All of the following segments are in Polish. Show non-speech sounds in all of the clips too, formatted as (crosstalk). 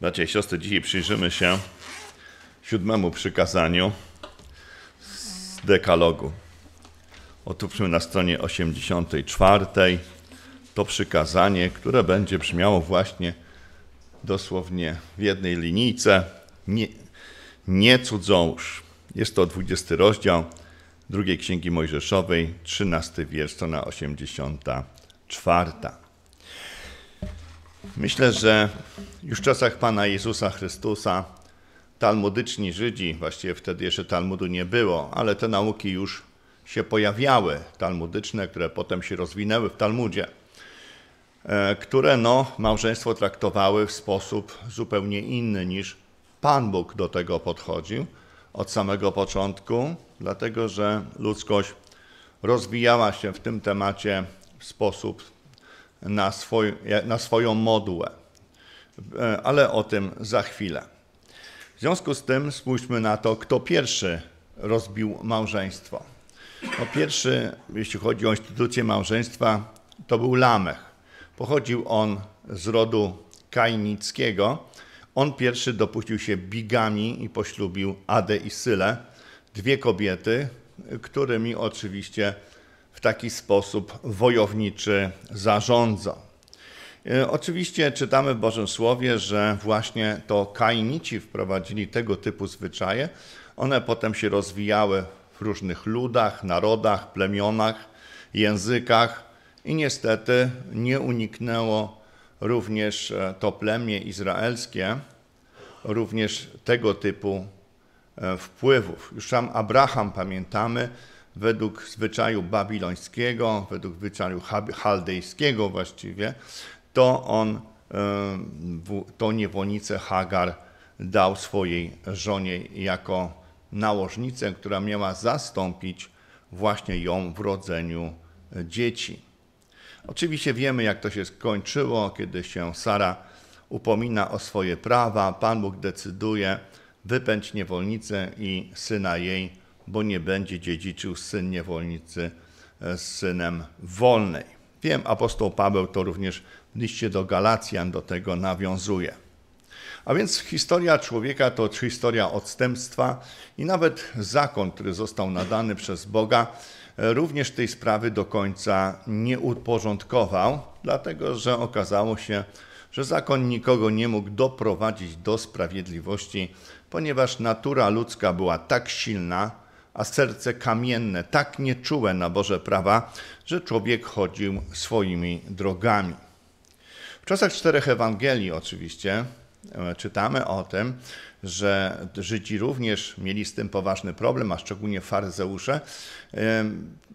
Bracia i siostry, dzisiaj przyjrzymy się siódmemu przykazaniu z dekalogu. Otwórzmy na stronie 84 to przykazanie, które będzie brzmiało właśnie dosłownie w jednej linijce. Nie, nie cudzołóż. Jest to 20 rozdział drugiej Księgi Mojżeszowej, 13 wiersz, strona 84. Myślę, że już w czasach Pana Jezusa Chrystusa talmudyczni Żydzi, właściwie wtedy jeszcze Talmudu nie było, ale te nauki już się pojawiały, talmudyczne, które potem się rozwinęły w Talmudzie, e, które no, małżeństwo traktowały w sposób zupełnie inny niż Pan Bóg do tego podchodził od samego początku, dlatego że ludzkość rozwijała się w tym temacie w sposób na, swój, na swoją modłę. E, ale o tym za chwilę. W związku z tym spójrzmy na to, kto pierwszy rozbił małżeństwo. No pierwszy, jeśli chodzi o instytucję małżeństwa, to był Lamech. Pochodził on z rodu kainickiego. On pierwszy dopuścił się bigami i poślubił Adę i Syle, dwie kobiety, którymi oczywiście w taki sposób wojowniczy zarządza. E, oczywiście czytamy w Bożym Słowie, że właśnie to Kainici wprowadzili tego typu zwyczaje. One potem się rozwijały w różnych ludach, narodach, plemionach, językach i niestety nie uniknęło również e, to plemię izraelskie, również tego typu e, wpływów. Już sam Abraham, pamiętamy, według zwyczaju babilońskiego, według zwyczaju chaldejskiego właściwie, to on to niewolnicę Hagar dał swojej żonie jako nałożnicę, która miała zastąpić właśnie ją w rodzeniu dzieci. Oczywiście wiemy, jak to się skończyło, kiedy się Sara upomina o swoje prawa, Pan Bóg decyduje wypędź niewolnicę i syna jej bo nie będzie dziedziczył syn niewolnicy z synem wolnej. Wiem, apostoł Paweł to również w liście do Galacjan do tego nawiązuje. A więc historia człowieka to historia odstępstwa i nawet zakon, który został nadany przez Boga, również tej sprawy do końca nie uporządkował, dlatego że okazało się, że zakon nikogo nie mógł doprowadzić do sprawiedliwości, ponieważ natura ludzka była tak silna, a serce kamienne, tak nieczułe na Boże prawa, że człowiek chodził swoimi drogami. W czasach czterech Ewangelii oczywiście e, czytamy o tym, że Żydzi również mieli z tym poważny problem, a szczególnie faryzeusze. E,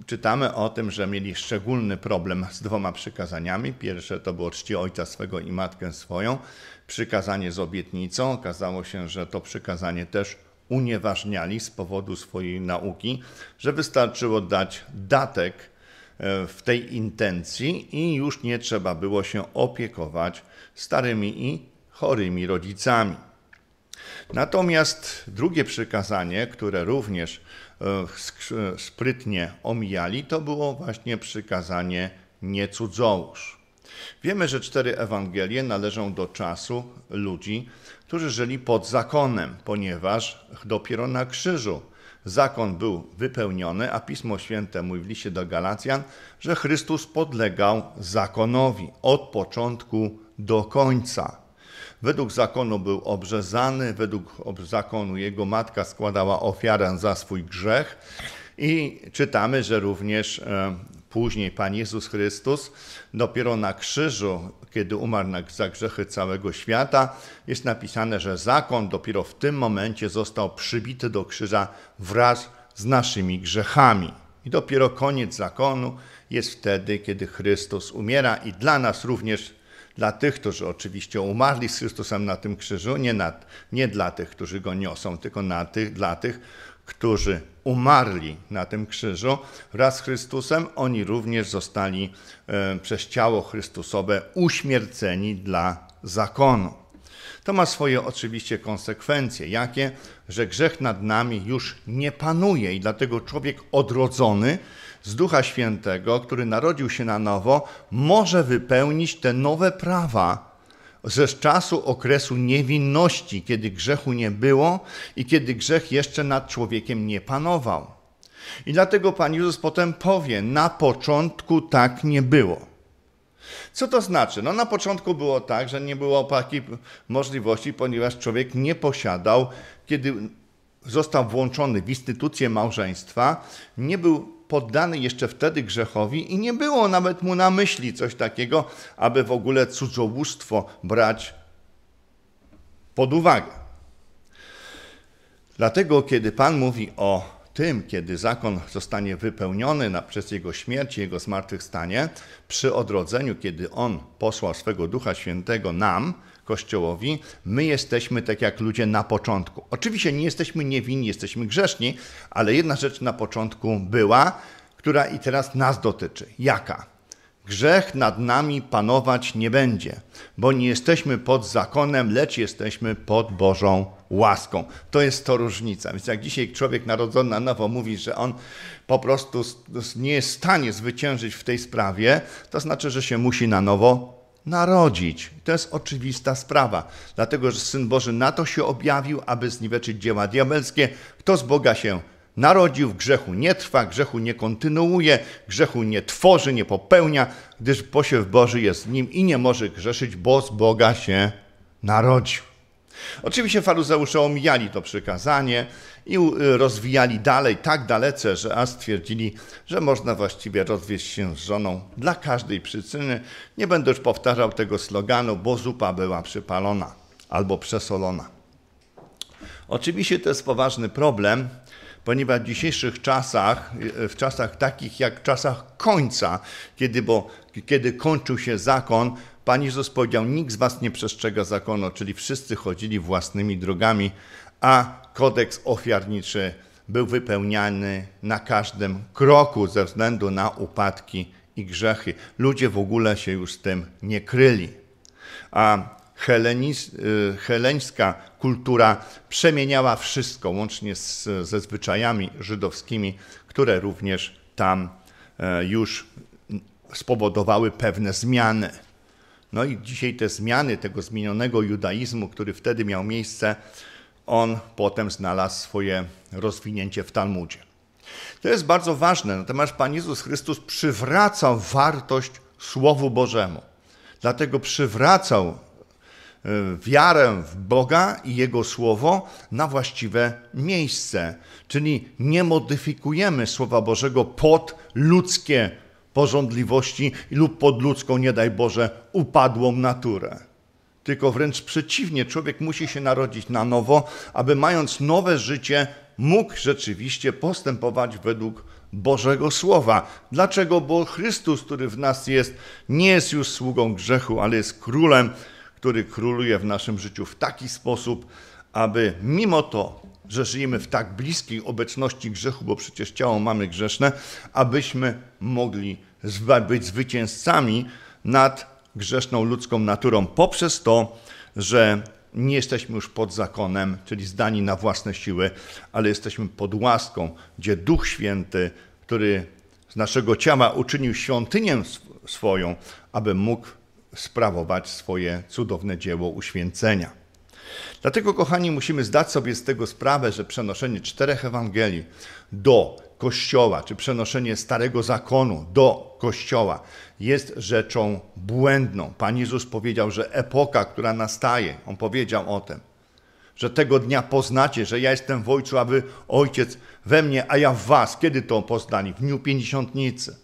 czytamy o tym, że mieli szczególny problem z dwoma przykazaniami. Pierwsze to było czci ojca swego i matkę swoją, przykazanie z obietnicą. Okazało się, że to przykazanie też unieważniali z powodu swojej nauki, że wystarczyło dać datek e, w tej intencji i już nie trzeba było się opiekować starymi i chorymi rodzicami. Natomiast drugie przykazanie, które również e, sprytnie omijali, to było właśnie przykazanie nie cudzołóż. Wiemy, że cztery Ewangelie należą do czasu ludzi którzy żyli pod zakonem, ponieważ dopiero na krzyżu zakon był wypełniony, a Pismo Święte mówi w liście do Galacjan, że Chrystus podlegał zakonowi od początku do końca. Według zakonu był obrzezany, według zakonu jego matka składała ofiarę za swój grzech i czytamy, że również e, Później Pan Jezus Chrystus dopiero na krzyżu, kiedy umarł za grzechy całego świata, jest napisane, że zakon dopiero w tym momencie został przybity do krzyża wraz z naszymi grzechami. I dopiero koniec zakonu jest wtedy, kiedy Chrystus umiera i dla nas również dla tych, którzy oczywiście umarli z Chrystusem na tym krzyżu, nie, na, nie dla tych, którzy go niosą, tylko na tych, dla tych, którzy umarli na tym krzyżu wraz z Chrystusem, oni również zostali e, przez ciało Chrystusowe uśmierceni dla zakonu. To ma swoje oczywiście konsekwencje. Jakie? Że grzech nad nami już nie panuje i dlatego człowiek odrodzony z Ducha Świętego, który narodził się na nowo, może wypełnić te nowe prawa, że z czasu okresu niewinności, kiedy grzechu nie było i kiedy grzech jeszcze nad człowiekiem nie panował. I dlatego Pan Jezus potem powie: Na początku tak nie było. Co to znaczy? No na początku było tak, że nie było takiej możliwości, ponieważ człowiek nie posiadał, kiedy został włączony w instytucję małżeństwa, nie był poddany jeszcze wtedy grzechowi i nie było nawet mu na myśli coś takiego, aby w ogóle cudzołóstwo brać pod uwagę. Dlatego, kiedy Pan mówi o tym, kiedy zakon zostanie wypełniony na, przez Jego śmierć, Jego zmartwychwstanie, przy odrodzeniu, kiedy On posłał swego Ducha Świętego nam, Kościołowi. My jesteśmy tak jak ludzie na początku. Oczywiście nie jesteśmy niewinni, jesteśmy grzeszni, ale jedna rzecz na początku była, która i teraz nas dotyczy. Jaka? Grzech nad nami panować nie będzie, bo nie jesteśmy pod zakonem, lecz jesteśmy pod Bożą łaską. To jest to różnica. Więc jak dzisiaj człowiek narodzony na nowo mówi, że on po prostu nie jest w stanie zwyciężyć w tej sprawie, to znaczy, że się musi na nowo narodzić. To jest oczywista sprawa, dlatego że Syn Boży na to się objawił, aby zniweczyć dzieła diabelskie. Kto z Boga się narodził, w grzechu nie trwa, grzechu nie kontynuuje, grzechu nie tworzy, nie popełnia, gdyż posiew Boży jest w nim i nie może grzeszyć, bo z Boga się narodził. Oczywiście faruzeusze omijali to przykazanie, i rozwijali dalej tak dalece, że aż stwierdzili, że można właściwie rozwieść się z żoną dla każdej przyczyny. Nie będę już powtarzał tego sloganu, bo zupa była przypalona albo przesolona. Oczywiście to jest poważny problem, ponieważ w dzisiejszych czasach, e, w czasach takich jak w czasach końca, kiedy, bo, kiedy kończył się zakon, Pan Jezus powiedział, nikt z was nie przestrzega zakonu, czyli wszyscy chodzili własnymi drogami, a kodeks ofiarniczy był wypełniany na każdym kroku ze względu na upadki i grzechy. Ludzie w ogóle się już z tym nie kryli. A helenis, y, heleńska kultura przemieniała wszystko, łącznie z, ze zwyczajami żydowskimi, które również tam e, już spowodowały pewne zmiany. No i dzisiaj te zmiany tego zmienionego judaizmu, który wtedy miał miejsce, on potem znalazł swoje rozwinięcie w Talmudzie. To jest bardzo ważne, natomiast Pan Jezus Chrystus przywracał wartość Słowu Bożemu. Dlatego przywracał e, wiarę w Boga i Jego Słowo na właściwe miejsce. Czyli nie modyfikujemy Słowa Bożego pod ludzkie pożądliwości lub pod ludzką, nie daj Boże, upadłą naturę tylko wręcz przeciwnie, człowiek musi się narodzić na nowo, aby mając nowe życie, mógł rzeczywiście postępować według Bożego Słowa. Dlaczego? Bo Chrystus, który w nas jest, nie jest już sługą grzechu, ale jest królem, który króluje w naszym życiu w taki sposób, aby mimo to, że żyjemy w tak bliskiej obecności grzechu, bo przecież ciało mamy grzeszne, abyśmy mogli być zwycięzcami nad grzeszną ludzką naturą poprzez to, że nie jesteśmy już pod zakonem, czyli zdani na własne siły, ale jesteśmy pod łaską, gdzie Duch Święty, który z naszego ciała uczynił świątynię swoją, aby mógł sprawować swoje cudowne dzieło uświęcenia. Dlatego, kochani, musimy zdać sobie z tego sprawę, że przenoszenie czterech Ewangelii do Kościoła, czy przenoszenie Starego Zakonu do Kościoła jest rzeczą błędną. Pan Jezus powiedział, że epoka, która nastaje, on powiedział o tym, że tego dnia poznacie, że ja jestem w Ojcu, a wy Ojciec we mnie, a ja w was. Kiedy to poznali? W dniu Pięćdziesiątnicy.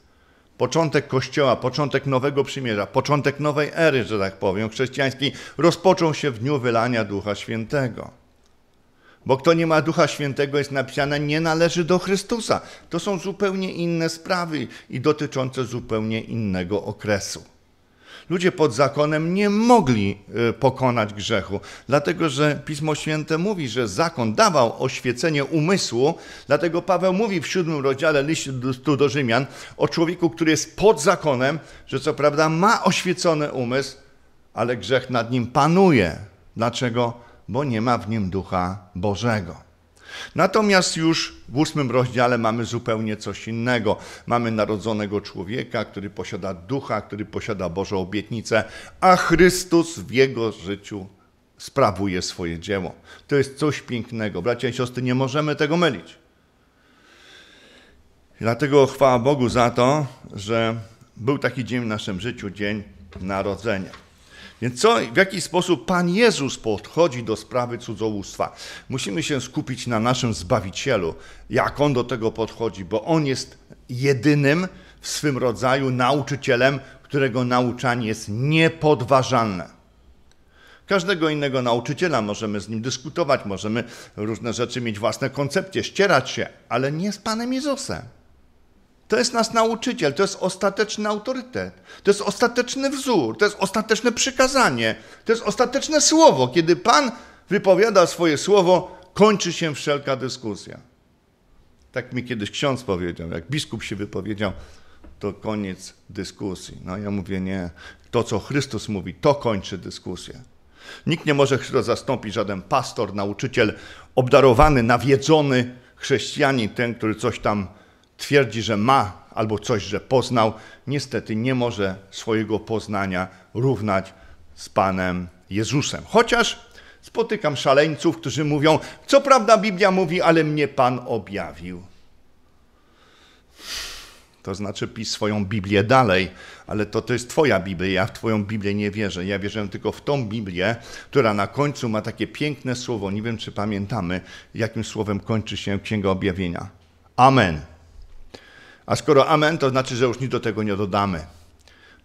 Początek Kościoła, początek Nowego Przymierza, początek nowej ery, że tak powiem, chrześcijańskiej, rozpoczął się w dniu wylania Ducha Świętego. Bo kto nie ma Ducha Świętego, jest napisane, nie należy do Chrystusa. To są zupełnie inne sprawy i dotyczące zupełnie innego okresu. Ludzie pod zakonem nie mogli y, pokonać grzechu, dlatego że Pismo Święte mówi, że zakon dawał oświecenie umysłu, dlatego Paweł mówi w siódmym rozdziale listu do Rzymian o człowieku, który jest pod zakonem, że co prawda ma oświecony umysł, ale grzech nad nim panuje. Dlaczego? bo nie ma w nim ducha Bożego. Natomiast już w ósmym rozdziale mamy zupełnie coś innego. Mamy narodzonego człowieka, który posiada ducha, który posiada Boże obietnice, a Chrystus w jego życiu sprawuje swoje dzieło. To jest coś pięknego. Bracia i siostry, nie możemy tego mylić. Dlatego chwała Bogu za to, że był taki dzień w naszym życiu, dzień narodzenia. Więc co, w jaki sposób Pan Jezus podchodzi do sprawy cudzołóstwa? Musimy się skupić na naszym Zbawicielu, jak On do tego podchodzi, bo On jest jedynym w swym rodzaju nauczycielem, którego nauczanie jest niepodważalne. Każdego innego nauczyciela możemy z nim dyskutować, możemy różne rzeczy mieć własne koncepcje, ścierać się, ale nie z Panem Jezusem. To jest nasz nauczyciel, to jest ostateczny autorytet, to jest ostateczny wzór, to jest ostateczne przykazanie, to jest ostateczne słowo. Kiedy Pan wypowiada swoje słowo, kończy się wszelka dyskusja. Tak mi kiedyś ksiądz powiedział, jak biskup się wypowiedział, to koniec dyskusji. No ja mówię, nie, to co Chrystus mówi, to kończy dyskusję. Nikt nie może Chrystus zastąpić, żaden pastor, nauczyciel, obdarowany, nawiedzony chrześcijanin, ten, który coś tam twierdzi, że ma albo coś, że poznał, niestety nie może swojego poznania równać z Panem Jezusem. Chociaż spotykam szaleńców, którzy mówią: Co prawda Biblia mówi, ale mnie Pan objawił. To znaczy, pisz swoją Biblię dalej, ale to, to jest Twoja Biblia. Ja w Twoją Biblię nie wierzę. Ja wierzę tylko w tą Biblię, która na końcu ma takie piękne słowo. Nie wiem, czy pamiętamy, jakim słowem kończy się Księga Objawienia. Amen. A skoro amen, to znaczy, że już nic do tego nie dodamy.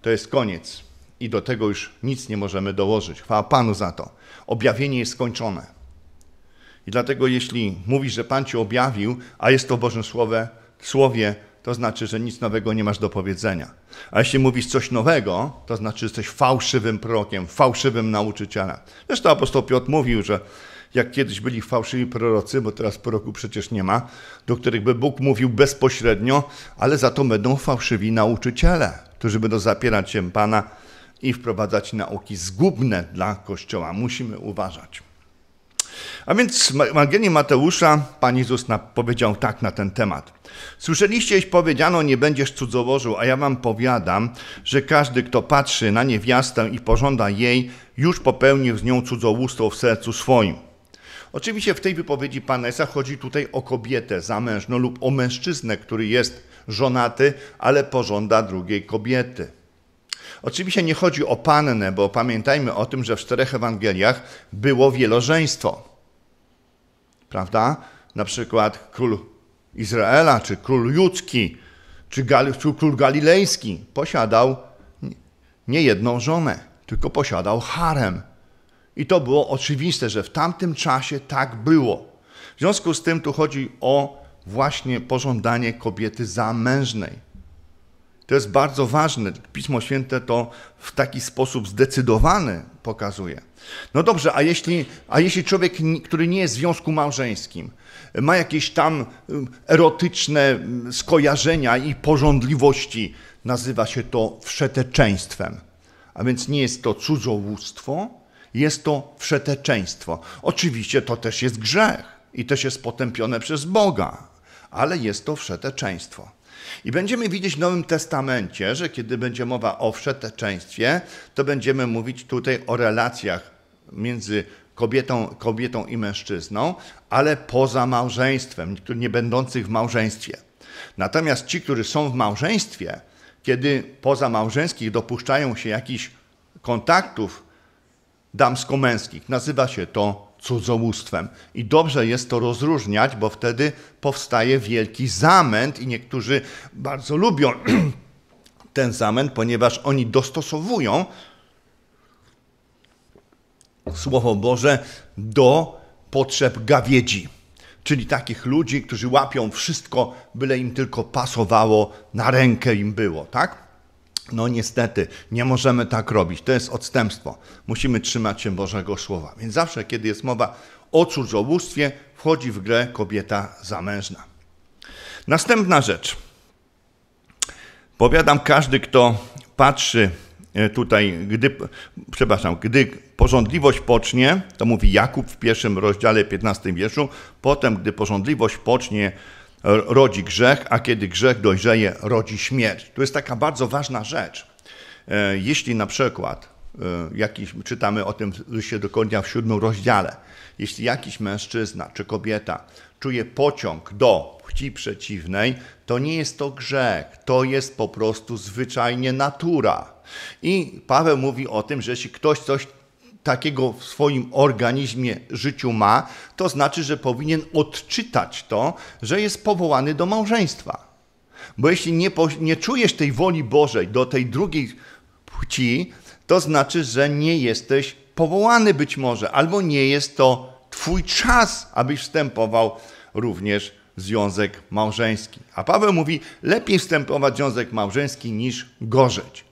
To jest koniec i do tego już nic nie możemy dołożyć. Chwała Panu za to. Objawienie jest skończone. I dlatego, jeśli mówisz, że Pan ci objawił, a jest to Bożym Słowie, słowie to znaczy, że nic nowego nie masz do powiedzenia. A jeśli mówisz coś nowego, to znaczy, że jesteś fałszywym prorokiem, fałszywym nauczycielem. Zresztą apostoł Piotr mówił, że jak kiedyś byli fałszywi prorocy, bo teraz proroku przecież nie ma, do których by Bóg mówił bezpośrednio, ale za to będą fałszywi nauczyciele, którzy będą zapierać się Pana i wprowadzać nauki zgubne dla Kościoła. Musimy uważać. A więc w Ewangelii Mateusza Pan Jezus powiedział tak na ten temat. Słyszeliście, iż powiedziano, nie będziesz cudzołożył, a ja wam powiadam, że każdy, kto patrzy na niewiastę i pożąda jej, już popełnił z nią cudzołóstwo w sercu swoim. Oczywiście w tej wypowiedzi Panesa chodzi tutaj o kobietę zamężną lub o mężczyznę, który jest żonaty, ale pożąda drugiej kobiety. Oczywiście nie chodzi o pannę, bo pamiętajmy o tym, że w czterech Ewangeliach było wielożeństwo. Prawda? Na przykład król Izraela, czy król judzki, czy, król galilejski posiadał nie jedną żonę, tylko posiadał harem i to było oczywiste, że w tamtym czasie tak było. W związku z tym tu chodzi o właśnie pożądanie kobiety zamężnej. To jest bardzo ważne. Pismo Święte to w taki sposób zdecydowany pokazuje. No dobrze, a jeśli, a jeśli człowiek, który nie jest w związku małżeńskim, ma jakieś tam y, erotyczne mm, skojarzenia i pożądliwości, nazywa się to wszeteczeństwem. A więc nie jest to cudzołóstwo, jest to wszeteczeństwo. Oczywiście to też jest grzech i też jest potępione przez Boga, ale jest to wszeteczeństwo. I będziemy widzieć w Nowym Testamencie, że kiedy będzie mowa o wszeteczeństwie, to będziemy mówić tutaj o relacjach między kobietą, kobietą i mężczyzną, ale poza małżeństwem, nie będących w małżeństwie. Natomiast ci, którzy są w małżeństwie, kiedy poza małżeńskich dopuszczają się jakichś kontaktów damsko-męskich. Nazywa się to cudzołóstwem. I dobrze jest to rozróżniać, bo wtedy powstaje wielki zamęt i niektórzy bardzo lubią (clears throat) ten zamęt, ponieważ oni dostosowują Słowo Boże do potrzeb gawiedzi, czyli takich ludzi, którzy łapią wszystko, byle im tylko pasowało, na rękę im było, tak? No niestety, nie możemy tak robić. To jest odstępstwo. Musimy trzymać się Bożego Słowa. Więc zawsze, kiedy jest mowa o cudzołóstwie, wchodzi w grę kobieta zamężna. Następna rzecz. Powiadam, każdy, kto patrzy e, tutaj, gdy, przepraszam, gdy porządliwość pocznie, to mówi Jakub w pierwszym rozdziale 15 wierszu, potem, gdy porządliwość pocznie, rodzi grzech, a kiedy grzech dojrzeje, rodzi śmierć. To jest taka bardzo ważna rzecz. E, jeśli na przykład, e, jakiś, czytamy o tym się do końca w siódmym rozdziale, jeśli jakiś mężczyzna czy kobieta czuje pociąg do płci przeciwnej, to nie jest to grzech, to jest po prostu zwyczajnie natura. I Paweł mówi o tym, że jeśli ktoś coś takiego w swoim organizmie życiu ma, to znaczy, że powinien odczytać to, że jest powołany do małżeństwa. Bo jeśli nie, nie czujesz tej woli Bożej do tej drugiej płci, to znaczy, że nie jesteś powołany być może, albo nie jest to Twój czas, abyś wstępował również w związek małżeński. A Paweł mówi, lepiej wstępować w związek małżeński niż gorzeć.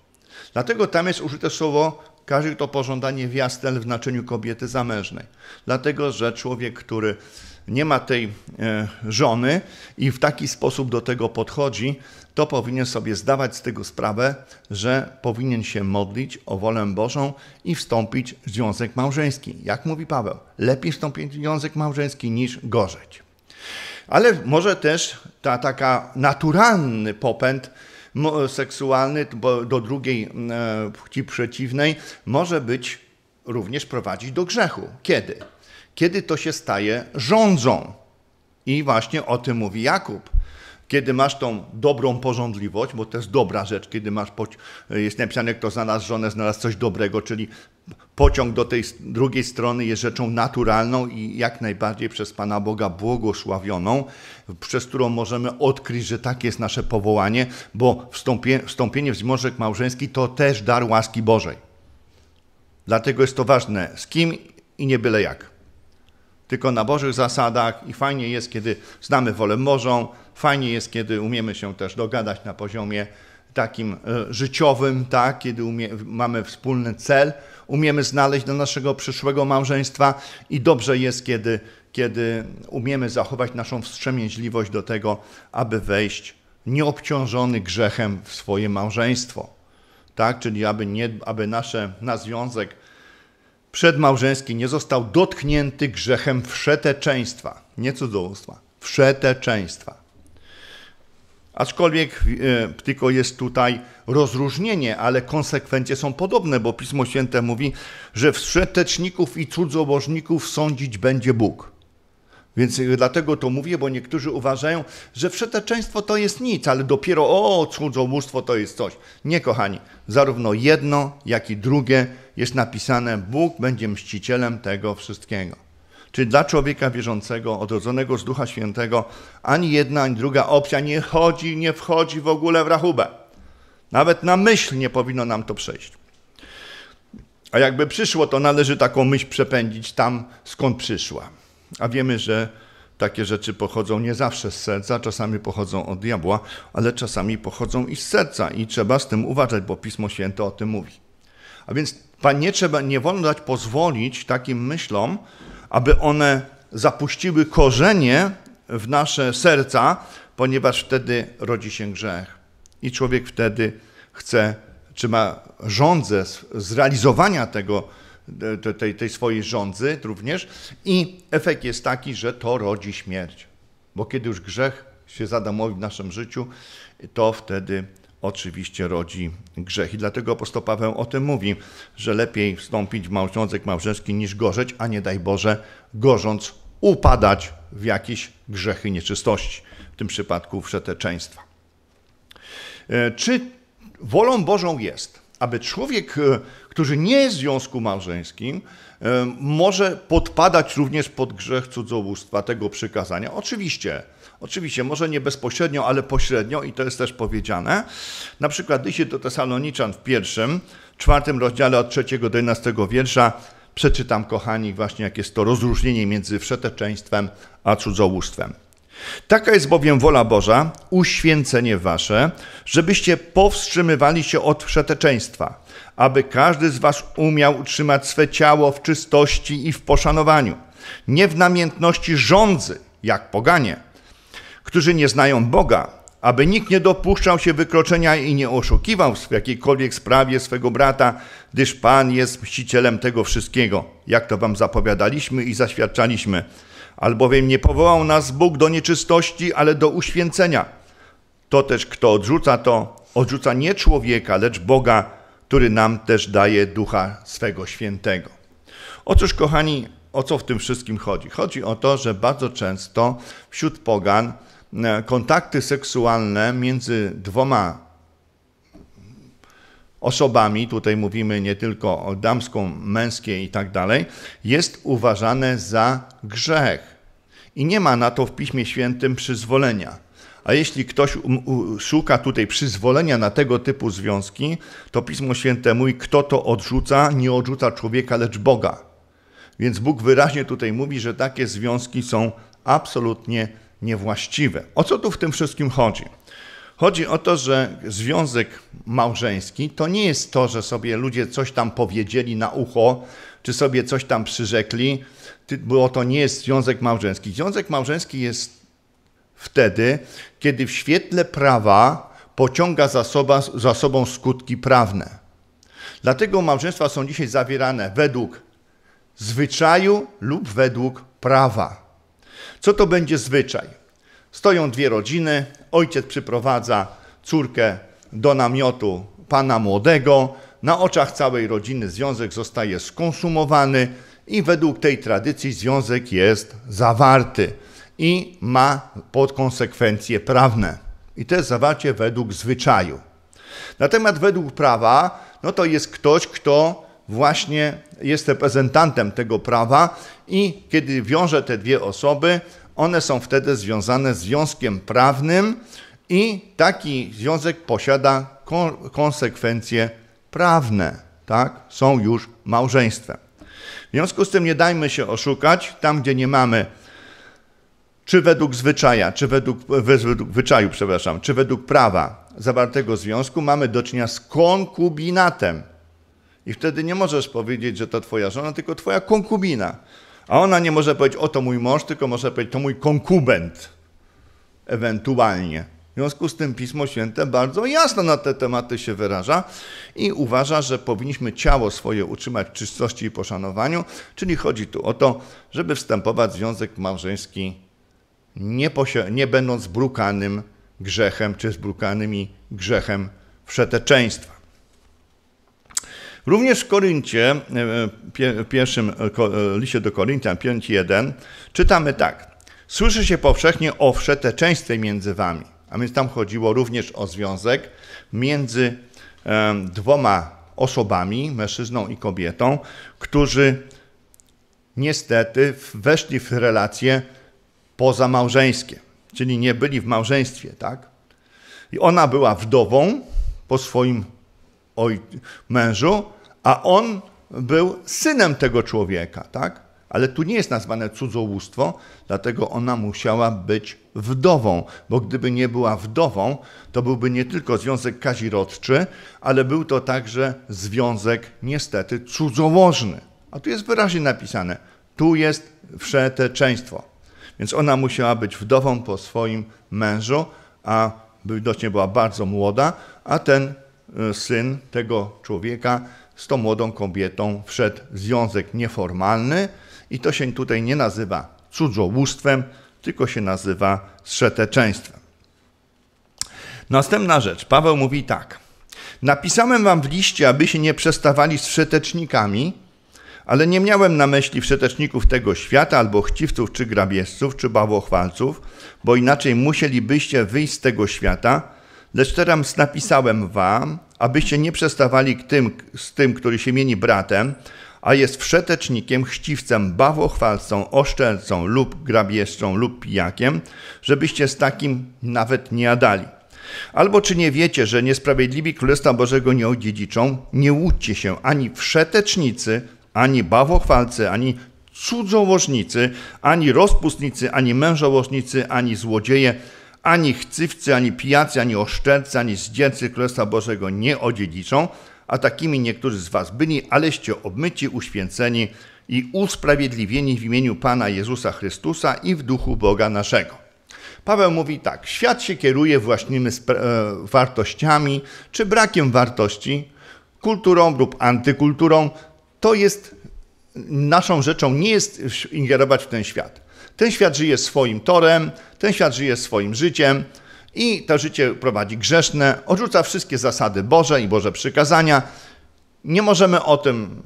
Dlatego tam jest użyte słowo każdy to pożądanie wiastel w naczyniu kobiety zamężnej. Dlatego, że człowiek, który nie ma tej e, żony i w taki sposób do tego podchodzi, to powinien sobie zdawać z tego sprawę, że powinien się modlić o wolę Bożą i wstąpić w związek małżeński. Jak mówi Paweł, lepiej wstąpić w związek małżeński niż gorzeć. Ale może też ta taka naturalny popęd seksualny do drugiej e, płci przeciwnej może być również prowadzić do grzechu. Kiedy? Kiedy to się staje rządzą. I właśnie o tym mówi Jakub kiedy masz tą dobrą porządliwość, bo to jest dobra rzecz, kiedy masz, jest napisane, kto znalazł żonę, znalazł coś dobrego, czyli pociąg do tej drugiej strony jest rzeczą naturalną i jak najbardziej przez Pana Boga błogosławioną, przez którą możemy odkryć, że tak jest nasze powołanie, bo wstąpie, wstąpienie w związek małżeński to też dar łaski Bożej. Dlatego jest to ważne, z kim i nie byle jak. Tylko na Bożych zasadach i fajnie jest, kiedy znamy wolę Bożą, Fajnie jest, kiedy umiemy się też dogadać na poziomie takim e, życiowym, tak, kiedy umie, mamy wspólny cel, umiemy znaleźć do naszego przyszłego małżeństwa i dobrze jest, kiedy, kiedy umiemy zachować naszą wstrzemięźliwość do tego, aby wejść nieobciążony grzechem w swoje małżeństwo. Tak, czyli aby, nie, aby nasze, nasz związek przedmałżeński nie został dotknięty grzechem wszeteczeństwa, nie cudzołóstwa, wszeteczeństwa. Aczkolwiek e, tylko jest tutaj rozróżnienie, ale konsekwencje są podobne, bo Pismo Święte mówi, że wszeteczników i cudzołożników sądzić będzie Bóg. Więc e, dlatego to mówię, bo niektórzy uważają, że wszeteczeństwo to jest nic, ale dopiero o, cudzołóstwo to jest coś. Nie, kochani, zarówno jedno, jak i drugie jest napisane, Bóg będzie mścicielem tego wszystkiego. Czy dla człowieka wierzącego, odrodzonego z Ducha Świętego, ani jedna, ani druga opcja nie chodzi, nie wchodzi w ogóle w rachubę. Nawet na myśl nie powinno nam to przejść. A jakby przyszło, to należy taką myśl przepędzić tam, skąd przyszła. A wiemy, że takie rzeczy pochodzą nie zawsze z serca, czasami pochodzą od diabła, ale czasami pochodzą i z serca i trzeba z tym uważać, bo Pismo Święte o tym mówi. A więc nie trzeba, nie wolno dać pozwolić takim myślom, aby one zapuściły korzenie w nasze serca, ponieważ wtedy rodzi się grzech. I człowiek wtedy chce, czy ma żądzę zrealizowania tego, tej, tej swojej żądzy również. I efekt jest taki, że to rodzi śmierć. Bo kiedy już grzech się zadomowi w naszym życiu, to wtedy oczywiście rodzi grzech. I dlatego apostoł Paweł o tym mówi, że lepiej wstąpić w małżonek małżeński niż gorzeć, a nie daj Boże, gorząc, upadać w jakieś grzechy nieczystości, w tym przypadku wszeteczeństwa. E, czy wolą Bożą jest, aby człowiek, e, który nie jest w związku małżeńskim, e, może podpadać również pod grzech cudzołóstwa tego przykazania? Oczywiście. Oczywiście, może nie bezpośrednio, ale pośrednio i to jest też powiedziane. Na przykład liście do Tesaloniczan w pierwszym, czwartym rozdziale od trzeciego do 11 wiersza przeczytam, kochani, właśnie jak jest to rozróżnienie między wszeteczeństwem a cudzołóstwem. Taka jest bowiem wola Boża, uświęcenie wasze, żebyście powstrzymywali się od wszeteczeństwa, aby każdy z was umiał utrzymać swe ciało w czystości i w poszanowaniu, nie w namiętności żądzy, jak poganie – którzy nie znają Boga, aby nikt nie dopuszczał się wykroczenia i nie oszukiwał w jakiejkolwiek sprawie swego brata, gdyż Pan jest mścicielem tego wszystkiego, jak to wam zapowiadaliśmy i zaświadczaliśmy. Albowiem nie powołał nas Bóg do nieczystości, ale do uświęcenia. To też kto odrzuca to, odrzuca nie człowieka, lecz Boga, który nam też daje Ducha swego świętego. Otóż, kochani, o co w tym wszystkim chodzi? Chodzi o to, że bardzo często wśród pogan E, kontakty seksualne między dwoma osobami, tutaj mówimy nie tylko o damską, męskiej i tak dalej, jest uważane za grzech. I nie ma na to w Piśmie Świętym przyzwolenia. A jeśli ktoś um, szuka tutaj przyzwolenia na tego typu związki, to Pismo Święte mówi, kto to odrzuca, nie odrzuca człowieka, lecz Boga. Więc Bóg wyraźnie tutaj mówi, że takie związki są absolutnie niewłaściwe. O co tu w tym wszystkim chodzi? Chodzi o to, że związek małżeński to nie jest to, że sobie ludzie coś tam powiedzieli na ucho, czy sobie coś tam przyrzekli, bo to nie jest związek małżeński. Związek małżeński jest wtedy, kiedy w świetle prawa pociąga za, soba, za sobą skutki prawne. Dlatego małżeństwa są dzisiaj zawierane według zwyczaju lub według prawa. Co to będzie zwyczaj? Stoją dwie rodziny, ojciec przyprowadza córkę do namiotu pana młodego, na oczach całej rodziny związek zostaje skonsumowany i według tej tradycji związek jest zawarty i ma podkonsekwencje prawne. I to jest zawarcie według zwyczaju. Natomiast według prawa, no to jest ktoś, kto właśnie jest reprezentantem tego prawa i kiedy wiąże te dwie osoby, one są wtedy związane z związkiem prawnym i taki związek posiada konsekwencje prawne, tak? Są już małżeństwem. W związku z tym nie dajmy się oszukać, tam gdzie nie mamy czy według zwyczaja, czy według, według wyczaju, przepraszam, czy według prawa zawartego związku mamy do czynienia z konkubinatem, i wtedy nie możesz powiedzieć, że to twoja żona, tylko twoja konkubina. A ona nie może powiedzieć, o to mój mąż, tylko może powiedzieć, to mój konkubent. Ewentualnie. W związku z tym Pismo Święte bardzo jasno na te tematy się wyraża i uważa, że powinniśmy ciało swoje utrzymać w czystości i poszanowaniu, czyli chodzi tu o to, żeby wstępować w związek małżeński nie, nie będąc brukanym grzechem czy zbrukanymi grzechem wszeteczeństwa. Również w Koryncie, e, w pierwszym e, e, liście do Koryntian 5.1 czytamy tak. Słyszy się powszechnie o wszetę częstej między wami. A więc tam chodziło również o związek między dwoma osobami, mężczyzną i kobietą, którzy niestety weszli w relacje pozamałżeńskie, czyli nie byli w małżeństwie, tak? I ona była wdową po swoim oj, mężu, a on był synem tego człowieka, tak? Ale tu nie jest nazwane cudzołóstwo, dlatego ona musiała być wdową, bo gdyby nie była wdową, to byłby nie tylko związek kazirodczy, ale był to także związek niestety cudzołożny. A tu jest wyraźnie napisane, tu jest wszeteczeństwo. Więc ona musiała być wdową po swoim mężu, a widocznie była bardzo młoda, a ten E, syn tego człowieka z tą młodą kobietą wszedł w związek nieformalny i to się tutaj nie nazywa cudzołóstwem, tylko się nazywa zszeteczeństwem. Następna rzecz. Paweł mówi tak. Napisałem wam w liście, aby się nie przestawali z wszetecznikami, ale nie miałem na myśli wszeteczników tego świata, albo chciwców, czy grabieżców, czy bawochwalców, bo inaczej musielibyście wyjść z tego świata, Lecz teraz napisałem wam, abyście nie przestawali tym, z tym, który się mieni bratem, a jest wszetecznikiem, chciwcem, bawochwalcą, oszczercą lub grabieżcą lub pijakiem, żebyście z takim nawet nie jadali. Albo czy nie wiecie, że niesprawiedliwi Królestwa Bożego nie odziedziczą? Nie łudźcie się, ani wszetecznicy, ani bawochwalcy, ani cudzołożnicy, ani rozpustnicy, ani mężołożnicy, ani złodzieje – ani chcywcy, ani pijacy, ani oszczercy, ani zdziercy Królestwa Bożego nie odziedziczą, a takimi niektórzy z was byli, aleście obmyci, uświęceni i usprawiedliwieni w imieniu Pana Jezusa Chrystusa i w duchu Boga naszego. Paweł mówi tak: świat się kieruje własnymi e, wartościami czy brakiem wartości, kulturą lub antykulturą. To jest naszą rzeczą, nie jest ingerować w ten świat. Ten świat żyje swoim torem, ten świat żyje swoim życiem i to życie prowadzi grzeszne, odrzuca wszystkie zasady Boże i Boże przykazania. Nie możemy o tym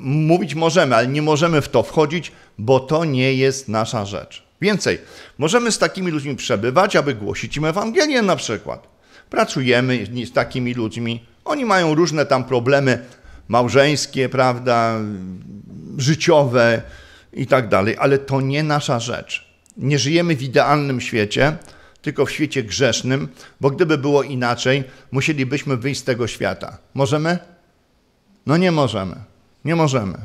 mówić, możemy, ale nie możemy w to wchodzić, bo to nie jest nasza rzecz. Więcej, możemy z takimi ludźmi przebywać, aby głosić im Ewangelię na przykład. Pracujemy z takimi ludźmi, oni mają różne tam problemy małżeńskie, prawda, życiowe, i tak dalej, ale to nie nasza rzecz. Nie żyjemy w idealnym świecie, tylko w świecie grzesznym, bo gdyby było inaczej, musielibyśmy wyjść z tego świata. Możemy? No nie możemy. Nie możemy.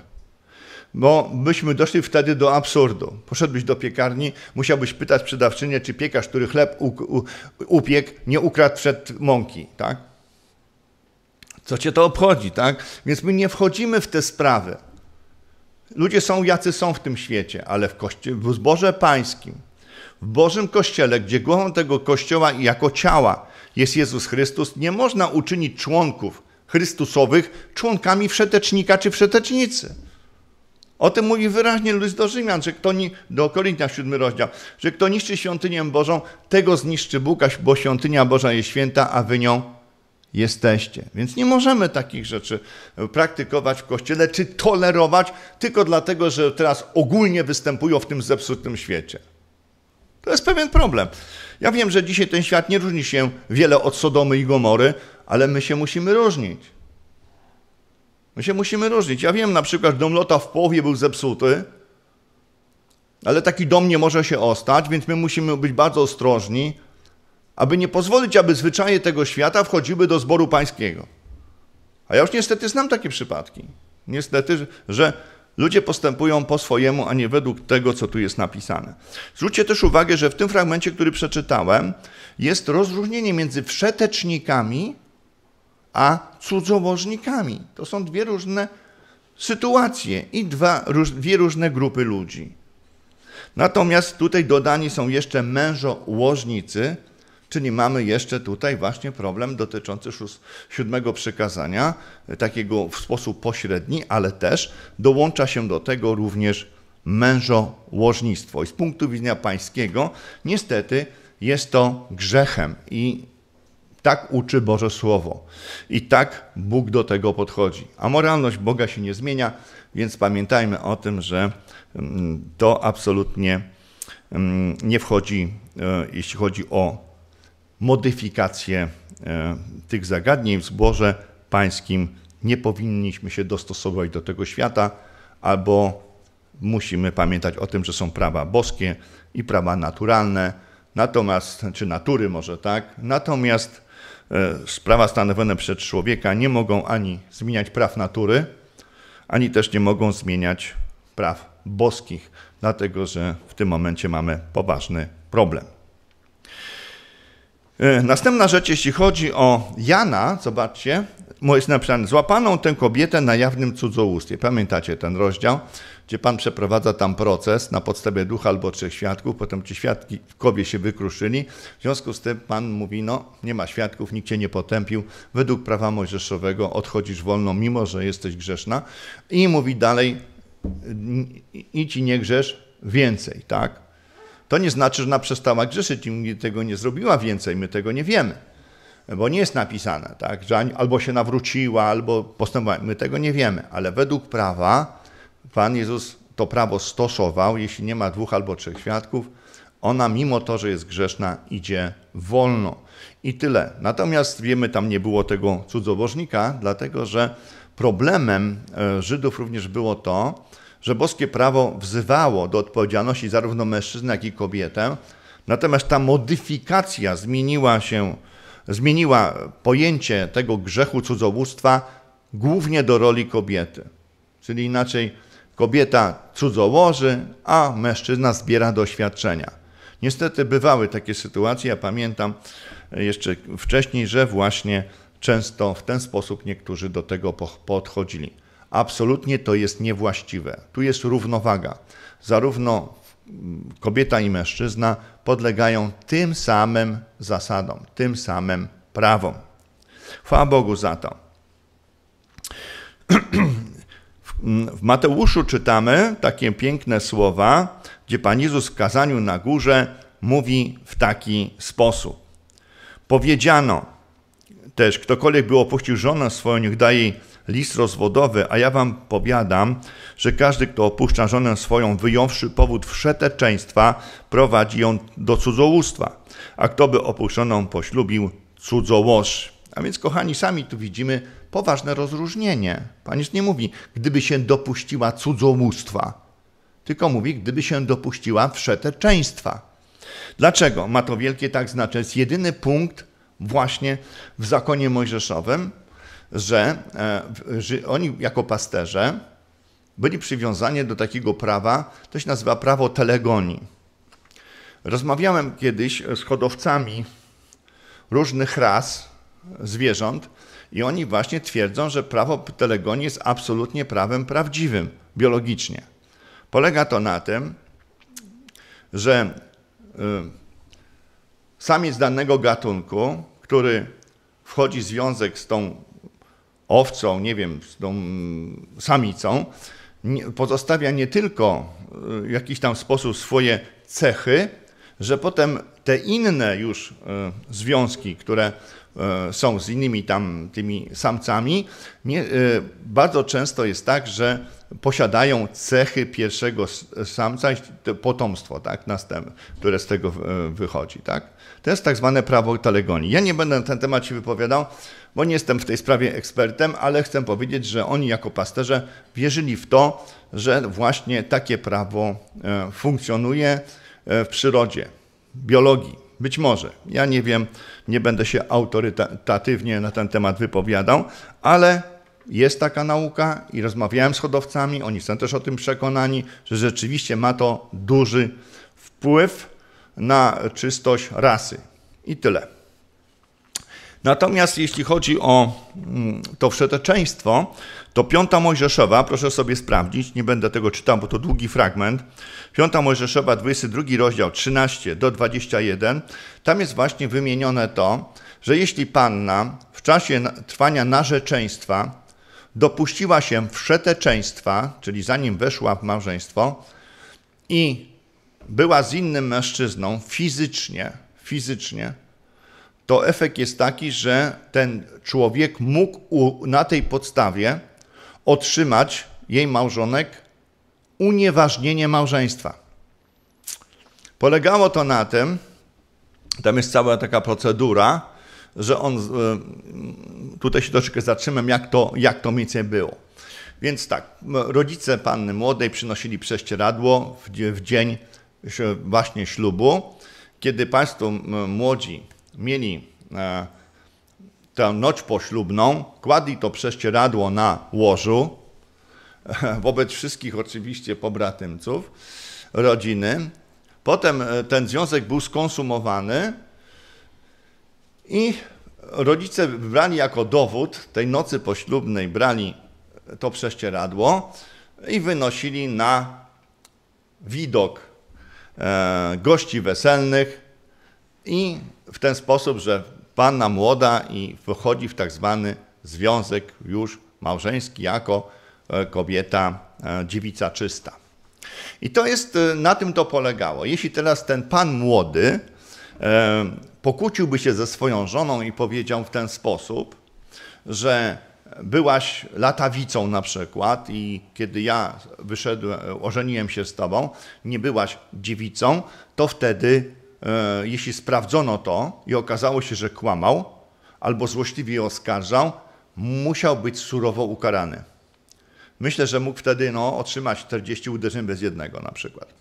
Bo byśmy doszli wtedy do absurdu. Poszedłbyś do piekarni, musiałbyś pytać sprzedawczynię, czy piekarz, który chleb u, u, upiekł, nie ukradł przed mąki, tak? Co cię to obchodzi, tak? Więc my nie wchodzimy w te sprawy. Ludzie są jacy są w tym świecie, ale w, Kościele, w pańskim, w Bożym Kościele, gdzie głową tego Kościoła i jako ciała jest Jezus Chrystus, nie można uczynić członków Chrystusowych członkami wszetecznika czy wszetecznicy. O tym mówi wyraźnie list do Rzymian, że kto do Korintia 7 rozdział, że kto niszczy świątynię Bożą, tego zniszczy Bóg, bo świątynia Boża jest święta, a wy nią jesteście. Więc nie możemy takich rzeczy praktykować w kościele czy tolerować tylko dlatego, że teraz ogólnie występują w tym zepsutym świecie. To jest pewien problem. Ja wiem, że dzisiaj ten świat nie różni się wiele od Sodomy i Gomory, ale my się musimy różnić. My się musimy różnić. Ja wiem na przykład, dom Lota w połowie był zepsuty, ale taki dom nie może się ostać, więc my musimy być bardzo ostrożni, aby nie pozwolić, aby zwyczaje tego świata wchodziły do zboru pańskiego. A ja już niestety znam takie przypadki. Niestety, że ludzie postępują po swojemu, a nie według tego, co tu jest napisane. Zwróćcie też uwagę, że w tym fragmencie, który przeczytałem, jest rozróżnienie między wszetecznikami a cudzołożnikami. To są dwie różne sytuacje i dwa, dwie różne grupy ludzi. Natomiast tutaj dodani są jeszcze mężołożnicy, Czyli mamy jeszcze tutaj właśnie problem dotyczący siódmego przykazania, e, takiego w sposób pośredni, ale też dołącza się do tego również mężołożnictwo. I z punktu widzenia pańskiego, niestety jest to grzechem i tak uczy Boże Słowo. I tak Bóg do tego podchodzi. A moralność Boga się nie zmienia, więc pamiętajmy o tym, że mm, to absolutnie mm, nie wchodzi, e, jeśli chodzi o modyfikację e, tych zagadnień w zborze pańskim. Nie powinniśmy się dostosować do tego świata, albo musimy pamiętać o tym, że są prawa boskie i prawa naturalne, natomiast, czy natury może tak, natomiast e, sprawa stanowione przez człowieka nie mogą ani zmieniać praw natury, ani też nie mogą zmieniać praw boskich, dlatego że w tym momencie mamy poważny problem. E, następna rzecz, jeśli chodzi o Jana, zobaczcie, jest napisane, złapaną tę kobietę na jawnym cudzołóstwie. Pamiętacie ten rozdział, gdzie Pan przeprowadza tam proces na podstawie ducha albo trzech świadków, potem ci świadkowie się wykruszyli. W związku z tym Pan mówi, no nie ma świadków, nikt cię nie potępił, według prawa mojżeszowego odchodzisz wolno, mimo że jesteś grzeszna. I mówi dalej, idź i nie grzesz więcej, tak? To nie znaczy, że ona przestała grzeszyć i nigdy tego nie zrobiła więcej, my tego nie wiemy, bo nie jest napisane, tak, że albo się nawróciła, albo postępowała, my tego nie wiemy, ale według prawa Pan Jezus to prawo stosował, jeśli nie ma dwóch albo trzech świadków, ona mimo to, że jest grzeszna, idzie wolno. I tyle. Natomiast wiemy, tam nie było tego cudzobożnika, dlatego że problemem e, Żydów również było to, że boskie prawo wzywało do odpowiedzialności zarówno mężczyznę, jak i kobietę, natomiast ta modyfikacja zmieniła się, zmieniła pojęcie tego grzechu cudzołóstwa głównie do roli kobiety. Czyli inaczej, kobieta cudzołoży, a mężczyzna zbiera doświadczenia. Niestety bywały takie sytuacje, ja pamiętam jeszcze wcześniej, że właśnie często w ten sposób niektórzy do tego podchodzili. Absolutnie to jest niewłaściwe. Tu jest równowaga. Zarówno mm, kobieta i mężczyzna podlegają tym samym zasadom, tym samym prawom. Chwała Bogu za to. Mm, w Mateuszu czytamy takie piękne słowa, gdzie Pan Jezus w kazaniu na górze mówi w taki sposób. Powiedziano też, ktokolwiek by opuścił żonę swoją, niech daje jej list rozwodowy, a ja wam powiadam, że każdy, kto opuszcza żonę swoją, wyjąwszy powód wszeteczeństwa, prowadzi ją do cudzołóstwa, a kto by opuszczoną poślubił, cudzołoży. A więc, kochani, sami tu widzimy poważne rozróżnienie. Panisz nie mówi, gdyby się dopuściła cudzołóstwa, tylko mówi, gdyby się dopuściła wszeteczeństwa. Dlaczego ma to wielkie tak znaczenie? Jest jedyny punkt właśnie w zakonie mojżeszowym, że, e, oni jako pasterze byli przywiązani do takiego prawa, to się nazywa prawo telegonii. Rozmawiałem kiedyś z hodowcami różnych ras zwierząt i oni właśnie twierdzą, że prawo telegonii jest absolutnie prawem prawdziwym biologicznie. Polega to na tym, że e, samiec danego gatunku, który wchodzi w związek z tą owcą, nie wiem, z tą samicą, pozostawia nie tylko w y, jakiś tam sposób swoje cechy, że potem te inne już y, związki, które E, są z innymi tam tymi samcami, nie, e, bardzo często jest tak, że posiadają cechy pierwszego samca potomstwo, tak, następne, które z tego e, wychodzi. Tak. To jest tak zwane prawo telegonii. Ja nie będę na ten temat się wypowiadał, bo nie jestem w tej sprawie ekspertem, ale chcę powiedzieć, że oni jako pasterze wierzyli w to, że właśnie takie prawo funkcjonuje w przyrodzie, biologii. Być może, ja nie wiem, nie będę się autorytatywnie na ten temat wypowiadał, ale jest taka nauka i rozmawiałem z hodowcami, oni są też o tym przekonani, że rzeczywiście ma to duży wpływ na czystość rasy. I tyle. Natomiast jeśli chodzi o mm, to wszeteczeństwo, to Piąta Mojżeszowa, proszę sobie sprawdzić, nie będę tego czytał, bo to długi fragment. Piąta Mojżeszowa, 22 rozdział 13 do 21, tam jest właśnie wymienione to, że jeśli panna w czasie trwania narzeczeństwa dopuściła się wszeteczeństwa, czyli zanim weszła w małżeństwo i była z innym mężczyzną fizycznie, fizycznie, to efekt jest taki, że ten człowiek mógł u, na tej podstawie otrzymać jej małżonek unieważnienie małżeństwa. Polegało to na tym, tam jest cała taka procedura, że on, y, tutaj się troszeczkę zatrzymam, jak to, jak to mniej było. Więc tak, rodzice panny młodej przynosili prześcieradło w, w dzień właśnie ślubu, kiedy państwo młodzi mieli e, tę noc poślubną, kładli to prześcieradło na łożu, (laughs) wobec wszystkich oczywiście pobratymców, rodziny. Potem e, ten związek był skonsumowany i rodzice brali jako dowód tej nocy poślubnej, brali to prześcieradło i wynosili na widok e, gości weselnych i w ten sposób, że panna młoda i wchodzi w tak zwany związek już małżeński jako e, kobieta e, dziewica czysta. I to jest, e, na tym to polegało. Jeśli teraz ten pan młody pokłóciłby się ze swoją żoną i powiedział w ten sposób, że byłaś latawicą na przykład i kiedy ja wyszedłem, ożeniłem się z tobą, nie byłaś dziewicą, to wtedy E, jeśli sprawdzono to i okazało się, że kłamał albo złośliwie oskarżał, musiał być surowo ukarany. Myślę, że mógł wtedy no, otrzymać 40 uderzeń bez jednego na przykład.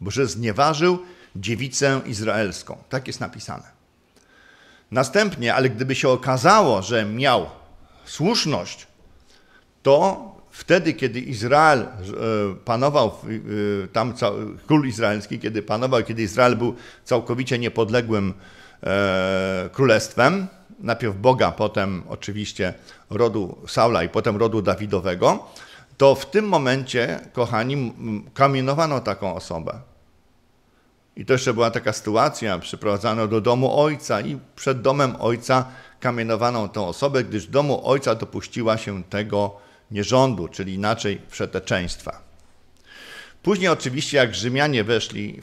Bo że znieważył dziewicę izraelską. Tak jest napisane. Następnie, ale gdyby się okazało, że miał słuszność, to wtedy, kiedy Izrael e, panował, e, tam król izraelski, kiedy panował, kiedy Izrael był całkowicie niepodległym e, królestwem, najpierw Boga, potem oczywiście rodu Saula i potem rodu Dawidowego, to w tym momencie, kochani, kamienowano taką osobę. I to jeszcze była taka sytuacja, przyprowadzano do domu ojca i przed domem ojca kamienowano tą osobę, gdyż domu ojca dopuściła się tego nierządu, czyli inaczej przeteczeństwa. Później oczywiście, jak Rzymianie weszli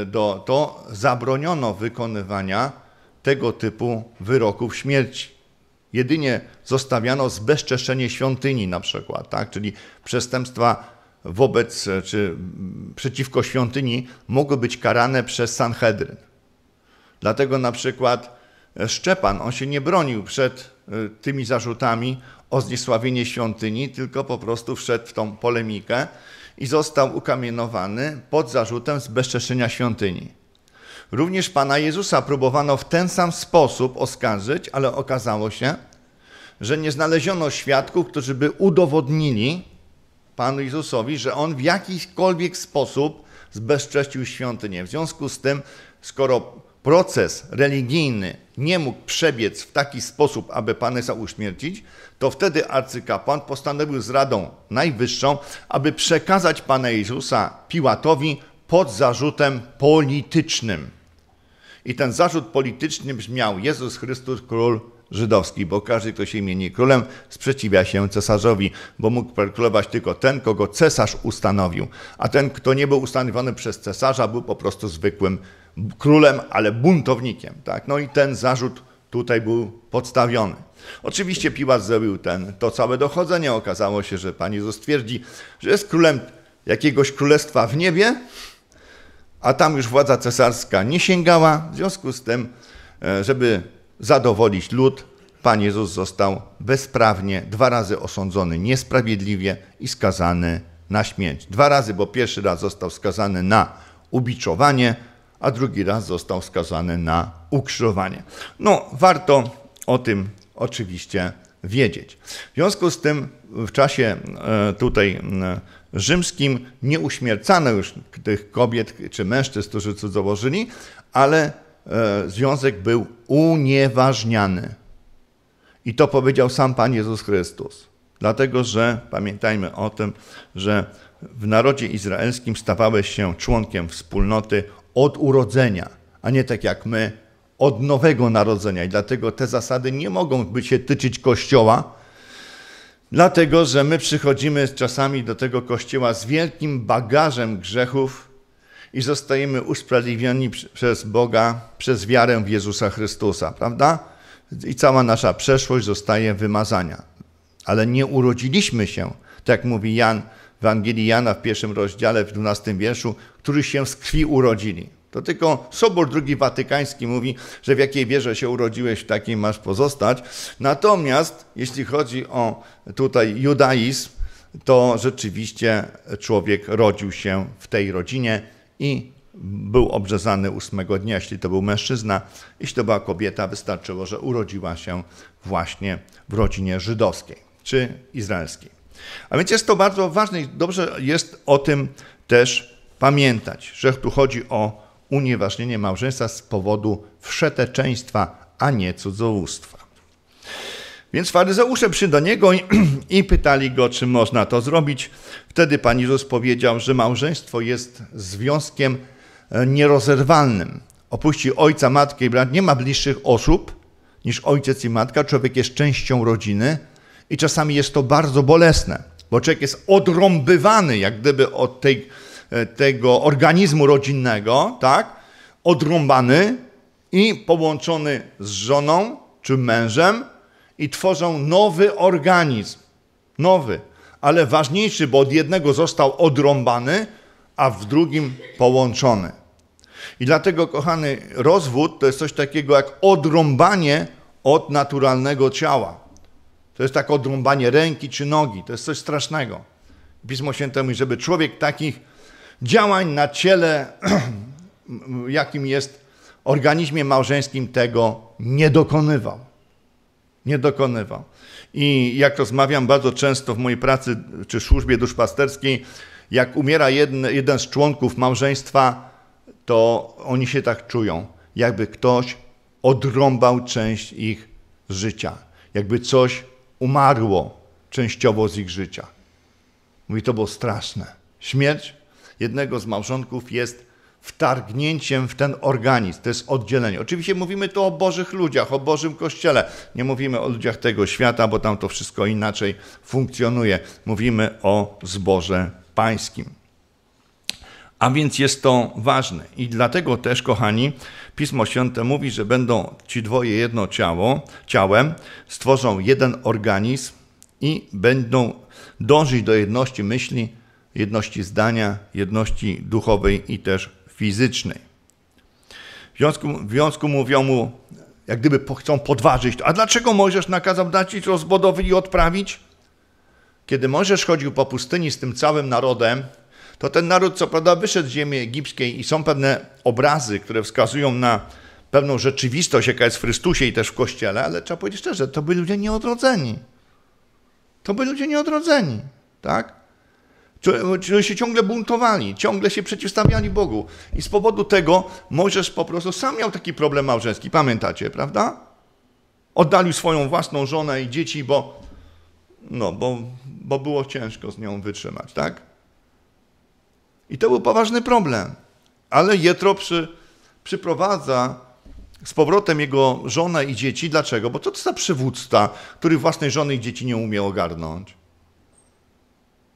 e, do, to zabroniono wykonywania tego typu wyroków śmierci. Jedynie zostawiano zbezczeszczenie świątyni na przykład, tak? czyli przestępstwa wobec e, czy przeciwko świątyni mogły być karane przez Sanhedryn. Dlatego na przykład e, Szczepan, on się nie bronił przed tymi zarzutami, o zniesławienie świątyni, tylko po prostu wszedł w tą polemikę i został ukamienowany pod zarzutem zbezczeszenia świątyni. Również Pana Jezusa próbowano w ten sam sposób oskarżyć, ale okazało się, że nie znaleziono świadków, którzy by udowodnili Panu Jezusowi, że On w jakikolwiek sposób zbezcześcił świątynię. W związku z tym, skoro proces religijny nie mógł przebiec w taki sposób, aby Panesa uśmiercić, to wtedy arcykapłan postanowił z Radą Najwyższą, aby przekazać Pana Jezusa Piłatowi pod zarzutem politycznym. I ten zarzut polityczny brzmiał Jezus Chrystus Król Żydowski, bo każdy, kto się imieni królem, sprzeciwia się cesarzowi, bo mógł perkulować tylko ten, kogo cesarz ustanowił, a ten, kto nie był ustanowiony przez cesarza, był po prostu zwykłym królem, ale buntownikiem. Tak? No i ten zarzut tutaj był podstawiony. Oczywiście Piłat zrobił ten, to całe dochodzenie. Okazało się, że Pan Jezus twierdzi, że jest królem jakiegoś królestwa w niebie, a tam już władza cesarska nie sięgała. W związku z tym, e, żeby zadowolić lud, Pan Jezus został bezprawnie dwa razy osądzony niesprawiedliwie i skazany na śmierć. Dwa razy, bo pierwszy raz został skazany na ubiczowanie, a drugi raz został skazany na ukrzyżowanie. No, warto o tym oczywiście wiedzieć. W związku z tym w czasie e, tutaj rzymskim nie uśmiercano już tych kobiet czy mężczyzn, którzy cudzołożyli, ale e, związek był unieważniany. I to powiedział sam Pan Jezus Chrystus. Dlatego, że pamiętajmy o tym, że w narodzie izraelskim stawałeś się członkiem wspólnoty od urodzenia, a nie tak jak my od nowego narodzenia. I dlatego te zasady nie mogą być się tyczyć Kościoła, dlatego że my przychodzimy czasami do tego Kościoła z wielkim bagażem grzechów i zostajemy usprawiedliwieni przez Boga, przez wiarę w Jezusa Chrystusa, prawda? I cała nasza przeszłość zostaje wymazania. Ale nie urodziliśmy się, tak mówi Jan w Ewangelii Jana w pierwszym rozdziale, w 12 wierszu, którzy się z krwi urodzili. To tylko Sobor II Watykański mówi, że w jakiej wierze się urodziłeś, w takiej masz pozostać. Natomiast jeśli chodzi o tutaj judaizm, to rzeczywiście człowiek rodził się w tej rodzinie i był obrzezany ósmego dnia, jeśli to był mężczyzna, jeśli to była kobieta, wystarczyło, że urodziła się właśnie w rodzinie żydowskiej czy izraelskiej. A więc jest to bardzo ważne i dobrze jest o tym też pamiętać, że tu chodzi o unieważnienie małżeństwa z powodu wszeteczeństwa, a nie cudzołóstwa. Więc faryzeusze przy do niego i, (clears throat) i pytali go, czy można to zrobić. Wtedy Pan Jezus powiedział, że małżeństwo jest związkiem e, nierozerwalnym. Opuści ojca, matkę i brat. Nie ma bliższych osób niż ojciec i matka. Człowiek jest częścią rodziny i czasami jest to bardzo bolesne, bo człowiek jest odrąbywany jak gdyby od tej, e, tego organizmu rodzinnego, tak? Odrąbany i połączony z żoną czy mężem i tworzą nowy organizm. Nowy, ale ważniejszy, bo od jednego został odrąbany, a w drugim połączony. I dlatego, kochany, rozwód to jest coś takiego jak odrąbanie od naturalnego ciała. To jest tak odrąbanie ręki czy nogi. To jest coś strasznego. Pismo Święte mówi, żeby człowiek takich działań na ciele, (clears throat) jakim jest organizmie małżeńskim, tego nie dokonywał. Nie dokonywał. I jak rozmawiam bardzo często w mojej pracy czy służbie duszpasterskiej, jak umiera jeden z członków małżeństwa, to oni się tak czują, jakby ktoś odrąbał część ich życia, jakby coś umarło częściowo z ich życia. Mówi, to było straszne. Śmierć jednego z małżonków jest wtargnięciem w ten organizm, to jest oddzielenie. Oczywiście mówimy tu o Bożych ludziach, o Bożym Kościele. Nie mówimy o ludziach tego świata, bo tam to wszystko inaczej funkcjonuje. Mówimy o zboże pańskim. A więc jest to ważne. I dlatego też, kochani, Pismo Święte mówi, że będą ci dwoje jedno ciało, ciałem, stworzą jeden organizm i będą dążyć do jedności myśli, jedności zdania, jedności duchowej i też fizycznej. W związku, w związku mówią mu, jak gdyby chcą podważyć to. A dlaczego Mojżesz nakazał dać ich rozbudowy i odprawić? Kiedy Mojżesz chodził po pustyni z tym całym narodem, to ten naród co prawda wyszedł z ziemi egipskiej i są pewne obrazy, które wskazują na pewną rzeczywistość, jaka jest w Chrystusie i też w Kościele, ale trzeba powiedzieć szczerze, to byli ludzie nieodrodzeni. To byli ludzie nieodrodzeni, tak? Czyli się ciągle buntowali, ciągle się przeciwstawiali Bogu. I z powodu tego Możesz po prostu sam miał taki problem małżeński, pamiętacie, prawda? Oddalił swoją własną żonę i dzieci, bo, no, bo, bo było ciężko z nią wytrzymać, tak? I to był poważny problem. Ale Jetro przy, przyprowadza z powrotem jego żonę i dzieci. Dlaczego? Bo to co za przywódca, który własnej żony i dzieci nie umie ogarnąć.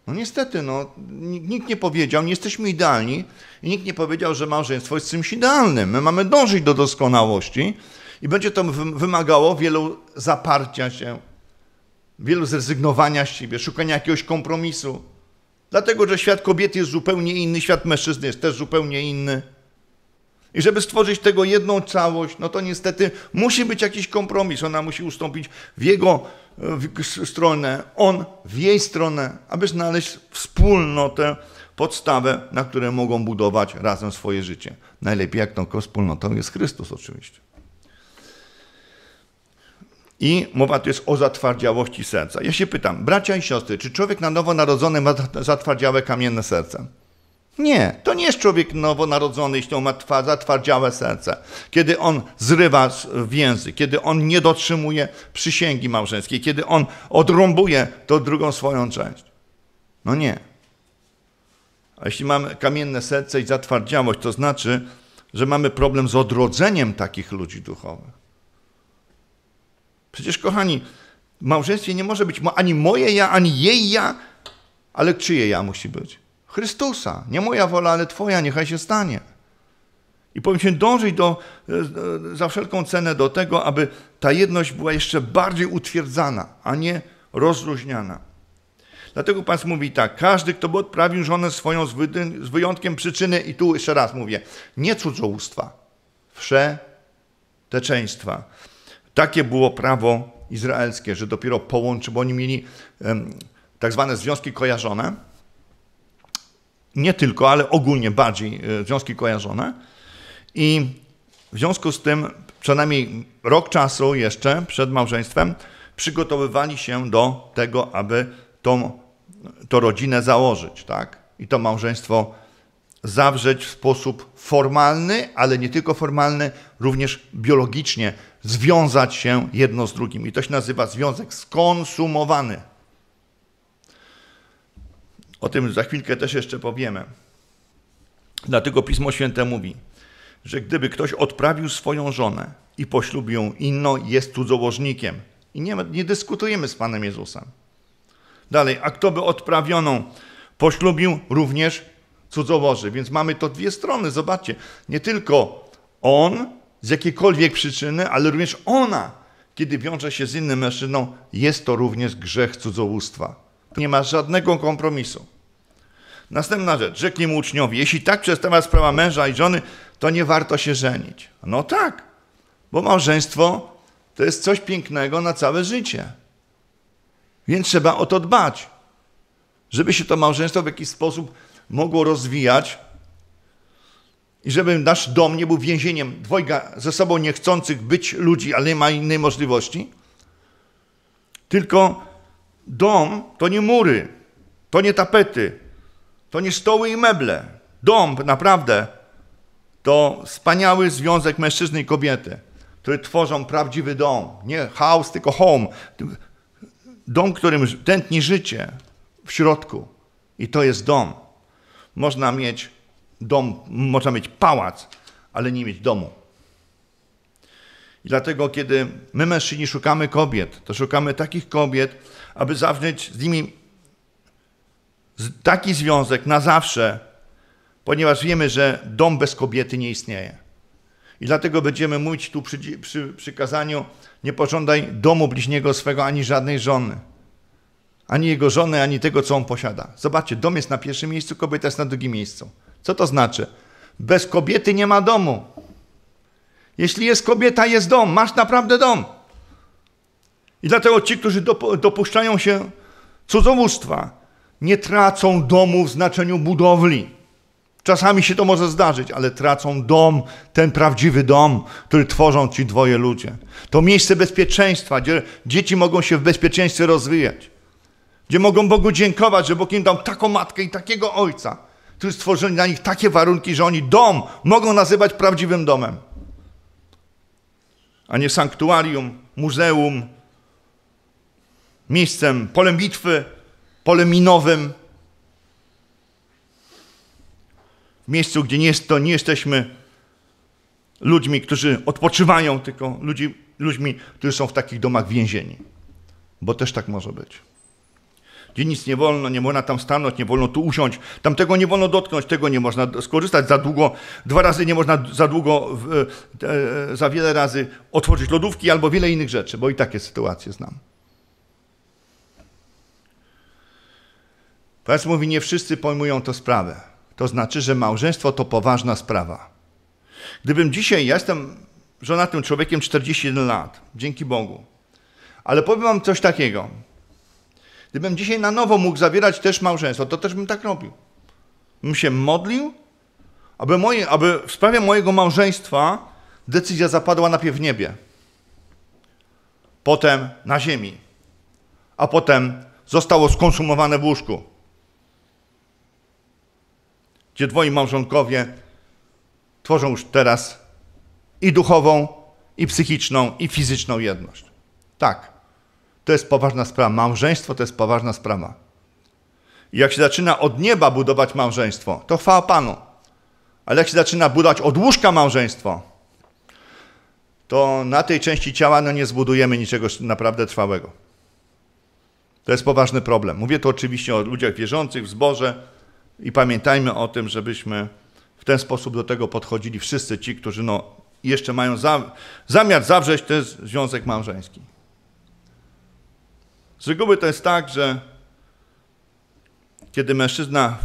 No niestety, no, nikt nie powiedział, nie jesteśmy idealni i nikt nie powiedział, że małżeństwo jest czymś idealnym. My mamy dążyć do doskonałości i będzie to wymagało wielu zaparcia się, wielu zrezygnowania z siebie, szukania jakiegoś kompromisu. Dlatego, że świat kobiety jest zupełnie inny, świat mężczyzny jest też zupełnie inny. I żeby stworzyć tego jedną całość, no to niestety musi być jakiś kompromis. Ona musi ustąpić w jego w stronę, on w jej stronę, aby znaleźć wspólnotę, podstawę, na której mogą budować razem swoje życie. Najlepiej jak tą wspólnotą jest Chrystus oczywiście. I mowa tu jest o zatwardziałości serca. Ja się pytam, bracia i siostry, czy człowiek na nowo narodzony ma zatwardziałe kamienne serce? Nie, to nie jest człowiek nowonarodzony, jeśli on ma twa, zatwardziałe serce. Kiedy on zrywa więzy, kiedy on nie dotrzymuje przysięgi małżeńskiej, kiedy on odrąbuje to drugą swoją część. No nie. A jeśli mamy kamienne serce i zatwardziałość, to znaczy, że mamy problem z odrodzeniem takich ludzi duchowych. Przecież, kochani, w małżeństwie nie może być ani moje ja, ani jej ja, ale czyje ja musi być? Chrystusa. Nie moja wola, ale Twoja, niechaj się stanie. I powinniśmy dążyć do, e, e, za wszelką cenę do tego, aby ta jedność była jeszcze bardziej utwierdzana, a nie rozluźniana. Dlatego Pan mówi tak, każdy, kto by odprawił żonę swoją z, z wyjątkiem przyczyny, i tu jeszcze raz mówię, nie cudzołóstwa, wszeteczeństwa. Takie było prawo izraelskie, że dopiero połączy, bo oni mieli tak zwane związki kojarzone. Nie tylko, ale ogólnie bardziej e, związki kojarzone. I w związku z tym, co najmniej rok czasu jeszcze przed małżeństwem, przygotowywali się do tego, aby tą, tą rodzinę założyć, tak? I to małżeństwo zawrzeć w sposób formalny, ale nie tylko formalny, również biologicznie, związać się jedno z drugim. I to się nazywa związek skonsumowany. O tym za chwilkę też jeszcze powiemy. Dlatego Pismo Święte mówi, że gdyby ktoś odprawił swoją żonę i poślubił ją inną, jest cudzołożnikiem. I nie, nie dyskutujemy z Panem Jezusem. Dalej, a kto by odprawioną poślubił, również cudzołoży. Więc mamy to dwie strony, zobaczcie. Nie tylko on z jakiejkolwiek przyczyny, ale również ona, kiedy wiąże się z innym mężczyzną, jest to również grzech cudzołóstwa. Nie ma żadnego kompromisu. Następna rzecz. Rzekli mu uczniowie, jeśli tak przestała sprawa męża i żony, to nie warto się żenić. No tak, bo małżeństwo to jest coś pięknego na całe życie. Więc trzeba o to dbać, żeby się to małżeństwo w jakiś sposób mogło rozwijać i żeby nasz dom nie był więzieniem dwojga ze sobą niechcących być ludzi, ale nie ma innej możliwości. Tylko dom to nie mury, to nie tapety, to nie stoły i meble. Dom naprawdę to wspaniały związek mężczyzny i kobiety, które tworzą prawdziwy dom. Nie house, tylko home. Dom, którym tętni życie w środku. I to jest dom. Można mieć dom, można mieć pałac, ale nie mieć domu. I dlatego, kiedy my mężczyźni szukamy kobiet, to szukamy takich kobiet, aby zawrzeć z nimi taki związek na zawsze, ponieważ wiemy, że dom bez kobiety nie istnieje. I dlatego będziemy mówić tu przy, przy kazaniu: nie pożądaj domu bliźniego swego ani żadnej żony ani jego żony, ani tego, co on posiada. Zobaczcie, dom jest na pierwszym miejscu, kobieta jest na drugim miejscu. Co to znaczy? Bez kobiety nie ma domu. Jeśli jest kobieta, jest dom. Masz naprawdę dom. I dlatego ci, którzy dopuszczają się cudzołóstwa, nie tracą domu w znaczeniu budowli. Czasami się to może zdarzyć, ale tracą dom, ten prawdziwy dom, który tworzą ci dwoje ludzie. To miejsce bezpieczeństwa, gdzie dzieci mogą się w bezpieczeństwie rozwijać gdzie mogą Bogu dziękować, że Bóg im dał taką matkę i takiego ojca, który stworzył dla nich takie warunki, że oni dom mogą nazywać prawdziwym domem, a nie sanktuarium, muzeum, miejscem, polem bitwy, polem minowym, w miejscu, gdzie nie, jest to, nie jesteśmy ludźmi, którzy odpoczywają, tylko ludzi, ludźmi, którzy są w takich domach więzieni, bo też tak może być gdzie nic nie wolno, nie można tam stanąć, nie wolno tu usiąść, tam tego nie wolno dotknąć, tego nie można skorzystać za długo, dwa razy nie można za długo, e, e, za wiele razy otworzyć lodówki albo wiele innych rzeczy, bo i takie sytuacje znam. Paweł mówi, nie wszyscy pojmują tę sprawę. To znaczy, że małżeństwo to poważna sprawa. Gdybym dzisiaj, ja jestem żonatym człowiekiem 41 lat, dzięki Bogu, ale powiem wam coś takiego. Gdybym dzisiaj na nowo mógł zawierać też małżeństwo, to też bym tak robił. Bym się modlił, aby, moje, aby w sprawie mojego małżeństwa decyzja zapadła najpierw w niebie, potem na ziemi, a potem zostało skonsumowane w łóżku. Gdzie dwoi małżonkowie tworzą już teraz i duchową, i psychiczną, i fizyczną jedność. Tak to jest poważna sprawa. Małżeństwo to jest poważna sprawa. I jak się zaczyna od nieba budować małżeństwo, to chwała Panu. Ale jak się zaczyna budować od łóżka małżeństwo, to na tej części ciała no, nie zbudujemy niczego naprawdę trwałego. To jest poważny problem. Mówię tu oczywiście o ludziach wierzących w zborze i pamiętajmy o tym, żebyśmy w ten sposób do tego podchodzili wszyscy ci, którzy no, jeszcze mają za, zamiar zawrzeć ten związek małżeński. Z reguły to jest tak, że kiedy mężczyzna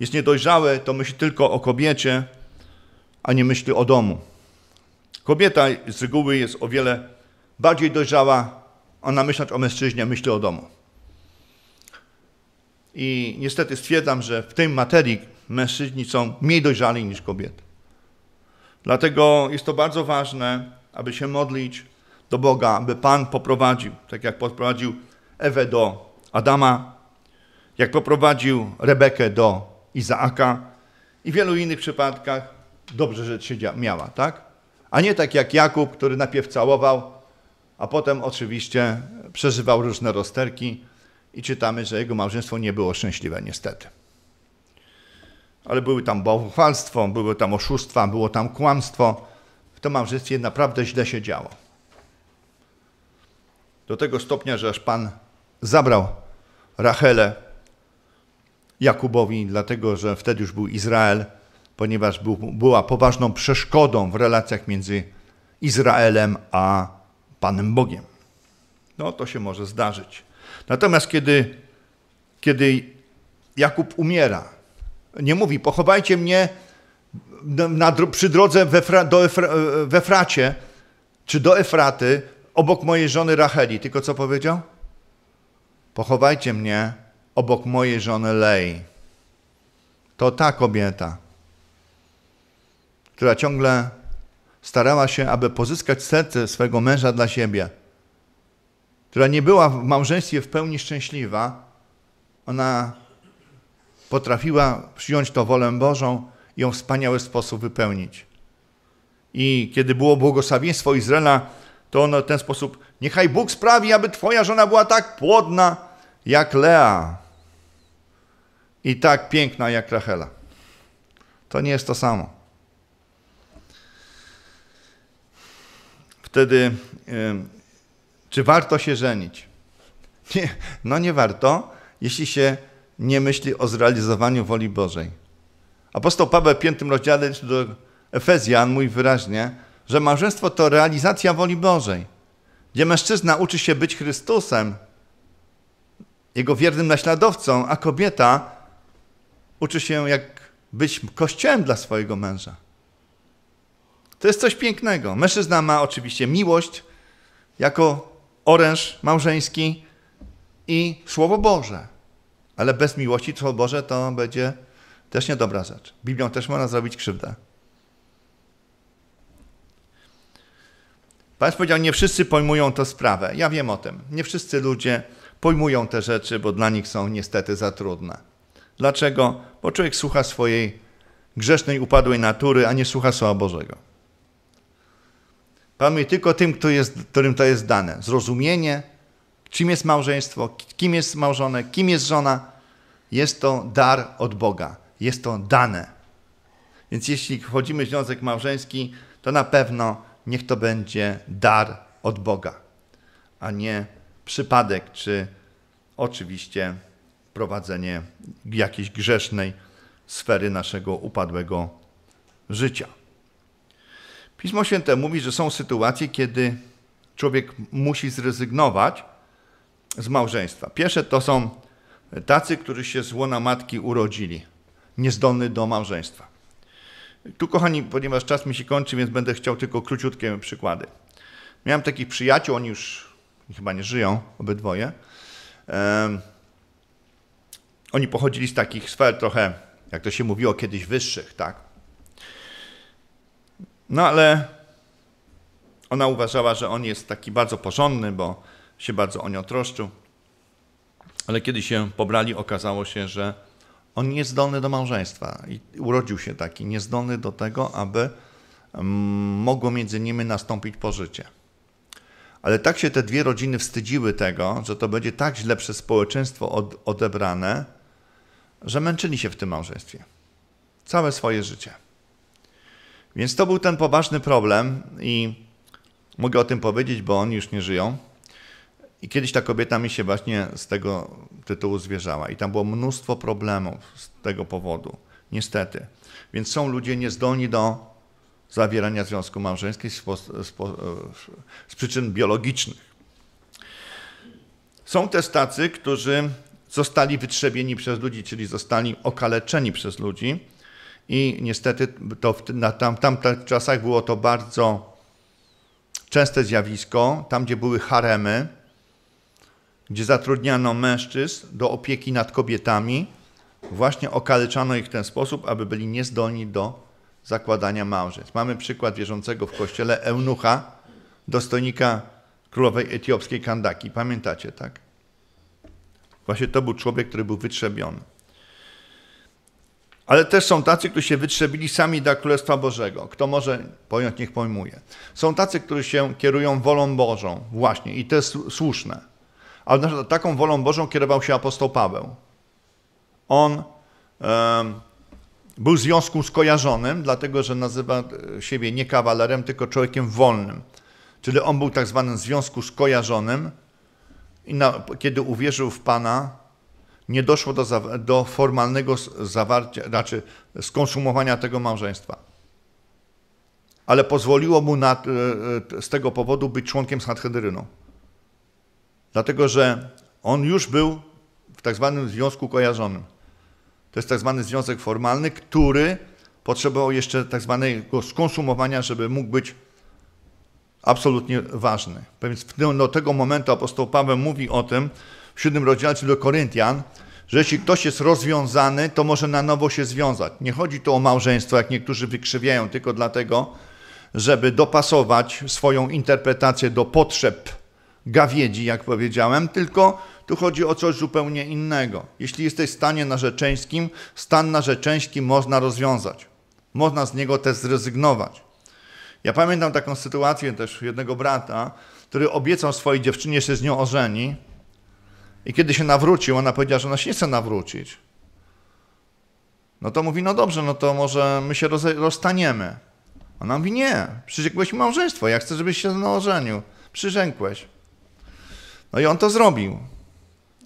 jest niedojrzały, to myśli tylko o kobiecie, a nie myśli o domu. Kobieta z reguły jest o wiele bardziej dojrzała, ona myśląc o mężczyźnie, myśli o domu. I niestety stwierdzam, że w tej materii mężczyźni są mniej dojrzali niż kobiety. Dlatego jest to bardzo ważne, aby się modlić, do Boga, by Pan poprowadził, tak jak poprowadził Ewę do Adama, jak poprowadził Rebekę do Izaaka i w wielu innych przypadkach dobrze rzecz się miała, tak? A nie tak jak Jakub, który najpierw całował, a potem oczywiście przeżywał różne rozterki i czytamy, że jego małżeństwo nie było szczęśliwe niestety. Ale były tam bałwochwalstwo, były tam oszustwa, było tam kłamstwo. W tym małżeństwie naprawdę źle się działo. Do tego stopnia, że aż Pan zabrał Rachelę Jakubowi, dlatego że wtedy już był Izrael, ponieważ był, była poważną przeszkodą w relacjach między Izraelem a Panem Bogiem. No to się może zdarzyć. Natomiast kiedy, kiedy Jakub umiera, nie mówi pochowajcie mnie na, przy drodze we, do Efra, czy do Efraty, obok mojej żony Racheli. Tylko co powiedział? Pochowajcie mnie obok mojej żony Lej. To ta kobieta, która ciągle starała się, aby pozyskać serce swego męża dla siebie, która nie była w małżeństwie w pełni szczęśliwa, ona potrafiła przyjąć to wolę Bożą i ją w wspaniały sposób wypełnić. I kiedy było błogosławieństwo Izraela, to on w ten sposób, niechaj Bóg sprawi, aby twoja żona była tak płodna jak Lea i tak piękna jak Rachela. To nie jest to samo. Wtedy, czy warto się żenić? Nie, no nie warto, jeśli się nie myśli o zrealizowaniu woli Bożej. Apostoł Paweł w 5 rozdziale do Efezjan mówi wyraźnie, że małżeństwo to realizacja woli Bożej, gdzie mężczyzna uczy się być Chrystusem, jego wiernym naśladowcą, a kobieta uczy się, jak być kościołem dla swojego męża. To jest coś pięknego. Mężczyzna ma oczywiście miłość jako oręż małżeński i Słowo Boże. Ale bez miłości Słowo Boże to będzie też niedobra rzecz. Biblią też można zrobić krzywdę. Paweł powiedział, nie wszyscy pojmują tę sprawę. Ja wiem o tym. Nie wszyscy ludzie pojmują te rzeczy, bo dla nich są niestety za trudne. Dlaczego? Bo człowiek słucha swojej grzesznej, upadłej natury, a nie słucha Słowa Bożego. Pan mówi tylko tym, kto jest, którym to jest dane. Zrozumienie, czym jest małżeństwo, kim jest małżonek, kim jest żona. Jest to dar od Boga. Jest to dane. Więc jeśli wchodzimy w związek małżeński, to na pewno niech to będzie dar od Boga, a nie przypadek, czy oczywiście prowadzenie jakiejś grzesznej sfery naszego upadłego życia. Pismo Święte mówi, że są sytuacje, kiedy człowiek musi zrezygnować z małżeństwa. Pierwsze to są tacy, którzy się z łona matki urodzili, niezdolny do małżeństwa. Tu, kochani, ponieważ czas mi się kończy, więc będę chciał tylko króciutkie przykłady. Miałem takich przyjaciół, oni już chyba nie żyją, obydwoje. Um, oni pochodzili z takich sfer trochę, jak to się mówiło, kiedyś wyższych, tak? No ale ona uważała, że on jest taki bardzo porządny, bo się bardzo o nią troszczył. Ale kiedy się pobrali, okazało się, że on niezdolny do małżeństwa i urodził się taki, niezdolny do tego, aby mm, mogło między nimi nastąpić pożycie. Ale tak się te dwie rodziny wstydziły tego, że to będzie tak źle przez społeczeństwo odebrane, że męczyli się w tym małżeństwie. Całe swoje życie. Więc to był ten poważny problem i mogę o tym powiedzieć, bo oni już nie żyją. I kiedyś ta kobieta mi się właśnie z tego tytułu zwierzała. I tam było mnóstwo problemów z tego powodu, niestety. Więc są ludzie niezdolni do zawierania związku małżeńskiego z, z przyczyn biologicznych. Są też tacy, którzy zostali wytrzebieni przez ludzi, czyli zostali okaleczeni przez ludzi. I niestety to w, na tam, tamtych czasach było to bardzo częste zjawisko. Tam, gdzie były haremy, gdzie zatrudniano mężczyzn do opieki nad kobietami, właśnie okaleczano ich w ten sposób, aby byli niezdolni do zakładania małżeństw. Mamy przykład wierzącego w kościele eunucha, dostojnika królowej etiopskiej Kandaki. Pamiętacie, tak? Właśnie to był człowiek, który był wytrzebiony. Ale też są tacy, którzy się wytrzebili sami dla Królestwa Bożego. Kto może pojąć, niech pojmuje. Są tacy, którzy się kierują wolą Bożą, właśnie, i to jest słuszne ale taką wolą Bożą kierował się apostoł Paweł. On był w związku skojarzonym, dlatego że nazywa e, siebie nie kawalerem, tylko człowiekiem wolnym. Czyli on był tak zwanym związku skojarzonym i na, kiedy uwierzył w Pana, nie doszło do, do formalnego zawarcia, znaczy skonsumowania tego małżeństwa. Ale pozwoliło mu na, e, e, z tego powodu być członkiem Sanhedrynu. Dlatego, że on już był w tak zwanym związku kojarzonym. To jest tak zwany związek formalny, który potrzebował jeszcze tak zwanego skonsumowania, żeby mógł być absolutnie ważny. Więc do tego momentu apostoł Paweł mówi o tym w siódmym rozdziale do Koryntian, że jeśli ktoś jest rozwiązany, to może na nowo się związać. Nie chodzi tu o małżeństwo, jak niektórzy wykrzywiają, tylko dlatego, żeby dopasować swoją interpretację do potrzeb gawiedzi, jak powiedziałem, tylko tu chodzi o coś zupełnie innego. Jeśli jesteś w stanie narzeczeńskim, stan narzeczeński można rozwiązać. Można z niego też zrezygnować. Ja pamiętam taką sytuację też jednego brata, który obiecał swojej dziewczynie, że się z nią ożeni. I kiedy się nawrócił, ona powiedziała, że ona się nie chce nawrócić. No to mówi, no dobrze, no to może my się rozstaniemy. Ona mówi, nie, przyrzekłeś mi małżeństwo, ja chcę, żebyś się ze mną ożenił. Przyrzekłeś. No i on to zrobił.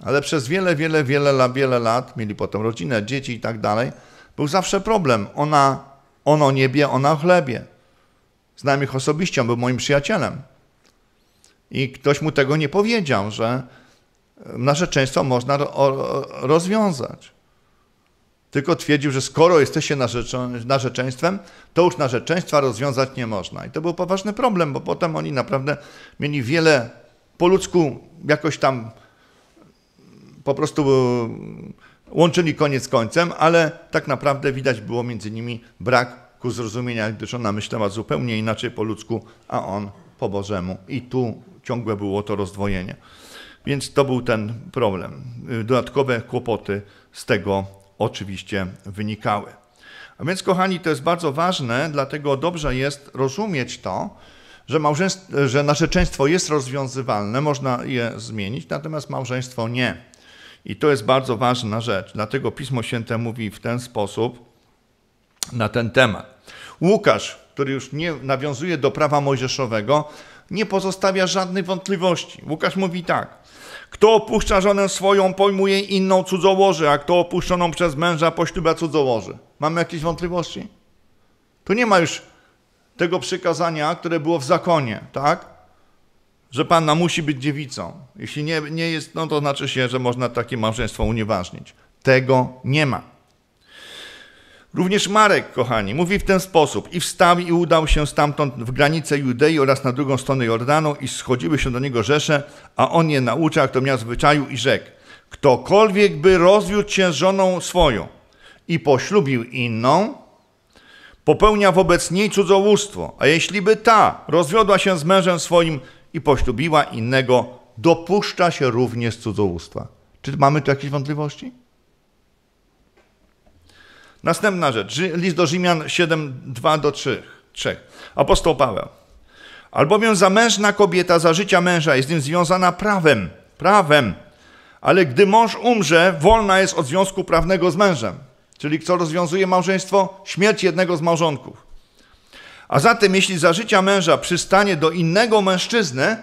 Ale przez wiele, wiele, wiele, wiele lat, mieli potem rodzinę, dzieci i tak dalej, był zawsze problem. Ona, on o niebie, ona o chlebie. Znam ich osobiście, on był moim przyjacielem. I ktoś mu tego nie powiedział, że narzeczeństwo można rozwiązać. Tylko twierdził, że skoro jesteście narzeczeństwem, to już narzeczeństwa rozwiązać nie można. I to był poważny problem, bo potem oni naprawdę mieli wiele po ludzku jakoś tam po prostu e, łączyli koniec z końcem, ale tak naprawdę widać było między nimi brak ku zrozumienia, gdyż ona myślała zupełnie inaczej po ludzku, a on po Bożemu. I tu ciągłe było to rozdwojenie. Więc to był ten problem. E, dodatkowe kłopoty z tego oczywiście wynikały. A więc, kochani, to jest bardzo ważne, dlatego dobrze jest rozumieć to, że, małżeństwo, że narzeczeństwo jest rozwiązywalne, można je zmienić, natomiast małżeństwo nie. I to jest bardzo ważna rzecz. Dlatego Pismo Święte mówi w ten sposób na ten temat. Łukasz, który już nie nawiązuje do prawa mojżeszowego, nie pozostawia żadnej wątpliwości. Łukasz mówi tak. Kto opuszcza żonę swoją, pojmuje inną cudzołoży, a kto opuszczoną przez męża, poślubia cudzołoży. Mamy jakieś wątpliwości? Tu nie ma już tego przykazania, które było w zakonie, tak? Że panna musi być dziewicą. Jeśli nie, nie jest, no to znaczy się, że można takie małżeństwo unieważnić. Tego nie ma. Również Marek, kochani, mówi w ten sposób: I wstał i udał się stamtąd w granicę Judei oraz na drugą stronę Jordanu, i schodziły się do niego rzesze, a on je nauczał, jak to miał zwyczaju, i rzekł: Ktokolwiek by rozwiódł się z żoną swoją i poślubił inną, popełnia wobec niej cudzołóstwo, a jeśli by ta rozwiodła się z mężem swoim i poślubiła innego, dopuszcza się również cudzołóstwa. Czy mamy tu jakieś wątpliwości? Następna rzecz, list do Rzymian 7, 2 do 3. 3. Apostoł Paweł. Albowiem zamężna kobieta za życia męża jest z nim związana prawem, prawem, ale gdy mąż umrze, wolna jest od związku prawnego z mężem czyli co rozwiązuje małżeństwo? Śmierć jednego z małżonków. A zatem, jeśli za życia męża przystanie do innego mężczyzny,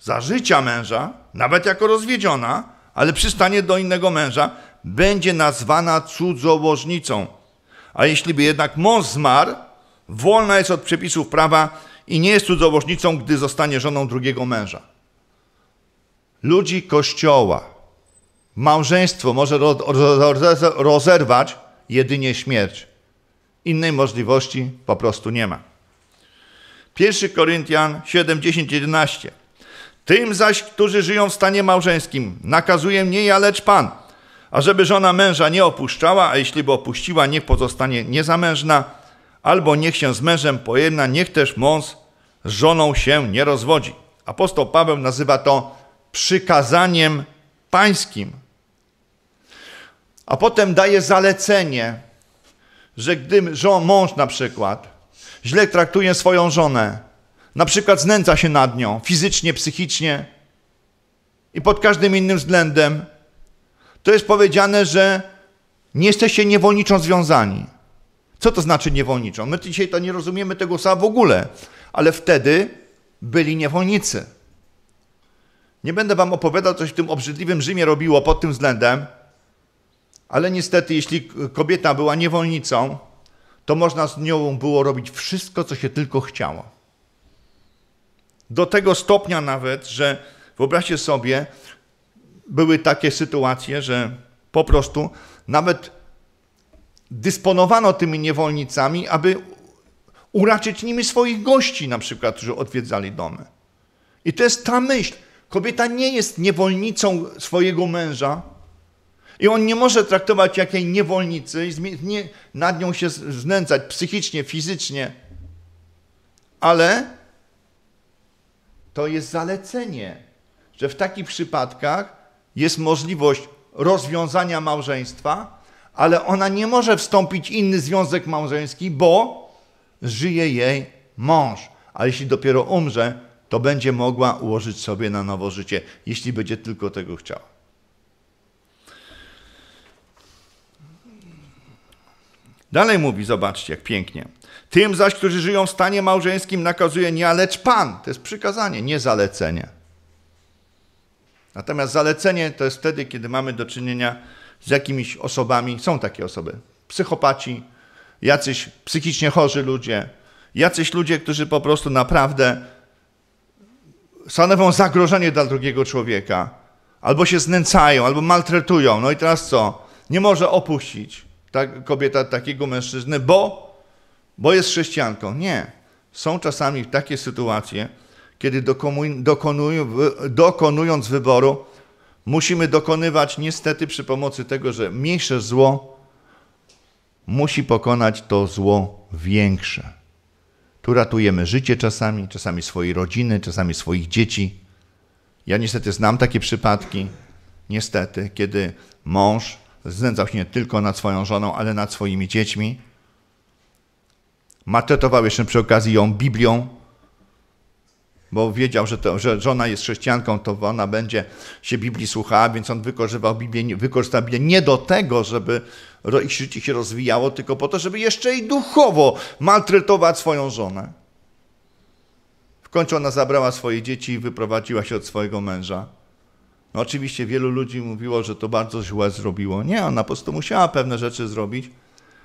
za życia męża, nawet jako rozwiedziona, ale przystanie do innego męża, będzie nazwana cudzołożnicą. A jeśli by jednak mąż zmarł, wolna jest od przepisów prawa i nie jest cudzołożnicą, gdy zostanie żoną drugiego męża. Ludzi Kościoła, Małżeństwo może rozerwać jedynie śmierć. Innej możliwości po prostu nie ma. 1 Koryntian 7, 10, 11. Tym zaś, którzy żyją w stanie małżeńskim, nakazuje mnie ja, lecz Pan, ażeby żona męża nie opuszczała, a jeśli by opuściła, niech pozostanie niezamężna, albo niech się z mężem pojedna, niech też mąż z żoną się nie rozwodzi. Apostoł Paweł nazywa to przykazaniem pańskim. A potem daje zalecenie, że gdy żon, mąż na przykład źle traktuje swoją żonę, na przykład znęca się nad nią fizycznie, psychicznie i pod każdym innym względem, to jest powiedziane, że nie jesteście niewolniczą związani. Co to znaczy niewolniczą? My dzisiaj to nie rozumiemy tego słowa w ogóle, ale wtedy byli niewolnicy. Nie będę wam opowiadał, coś w tym obrzydliwym Rzymie robiło pod tym względem, ale niestety, jeśli kobieta była niewolnicą, to można z nią było robić wszystko, co się tylko chciało. Do tego stopnia nawet, że wyobraźcie sobie, były takie sytuacje, że po prostu nawet dysponowano tymi niewolnicami, aby uraczyć nimi swoich gości, na przykład, którzy odwiedzali domy. I to jest ta myśl. Kobieta nie jest niewolnicą swojego męża, i on nie może traktować jakiej niewolnicy i nie, nad nią się znęcać psychicznie, fizycznie. Ale to jest zalecenie, że w takich przypadkach jest możliwość rozwiązania małżeństwa, ale ona nie może wstąpić inny związek małżeński, bo żyje jej mąż. A jeśli dopiero umrze, to będzie mogła ułożyć sobie na nowo życie, jeśli będzie tylko tego chciała. Dalej mówi, zobaczcie, jak pięknie. Tym zaś, którzy żyją w stanie małżeńskim, nakazuje nie, lecz Pan. To jest przykazanie, nie zalecenie. Natomiast zalecenie to jest wtedy, kiedy mamy do czynienia z jakimiś osobami. Są takie osoby. Psychopaci, jacyś psychicznie chorzy ludzie, jacyś ludzie, którzy po prostu naprawdę stanowią zagrożenie dla drugiego człowieka. Albo się znęcają, albo maltretują. No i teraz co? Nie może opuścić. Tak, kobieta takiego mężczyzny, bo, bo jest chrześcijanką. Nie. Są czasami takie sytuacje, kiedy dokonując wyboru, musimy dokonywać niestety przy pomocy tego, że mniejsze zło musi pokonać to zło większe. Tu ratujemy życie czasami, czasami swojej rodziny, czasami swoich dzieci. Ja niestety znam takie przypadki, niestety, kiedy mąż Znęcał się nie tylko nad swoją żoną, ale nad swoimi dziećmi. Matetował jeszcze przy okazji ją Biblią, bo wiedział, że, to, że żona jest chrześcijanką, to ona będzie się Biblii słuchała, więc on Biblię, wykorzystał Biblię nie do tego, żeby ich życie się rozwijało, tylko po to, żeby jeszcze i duchowo maltretować swoją żonę. W końcu ona zabrała swoje dzieci i wyprowadziła się od swojego męża. No oczywiście wielu ludzi mówiło, że to bardzo źle zrobiło. Nie, ona po prostu musiała pewne rzeczy zrobić,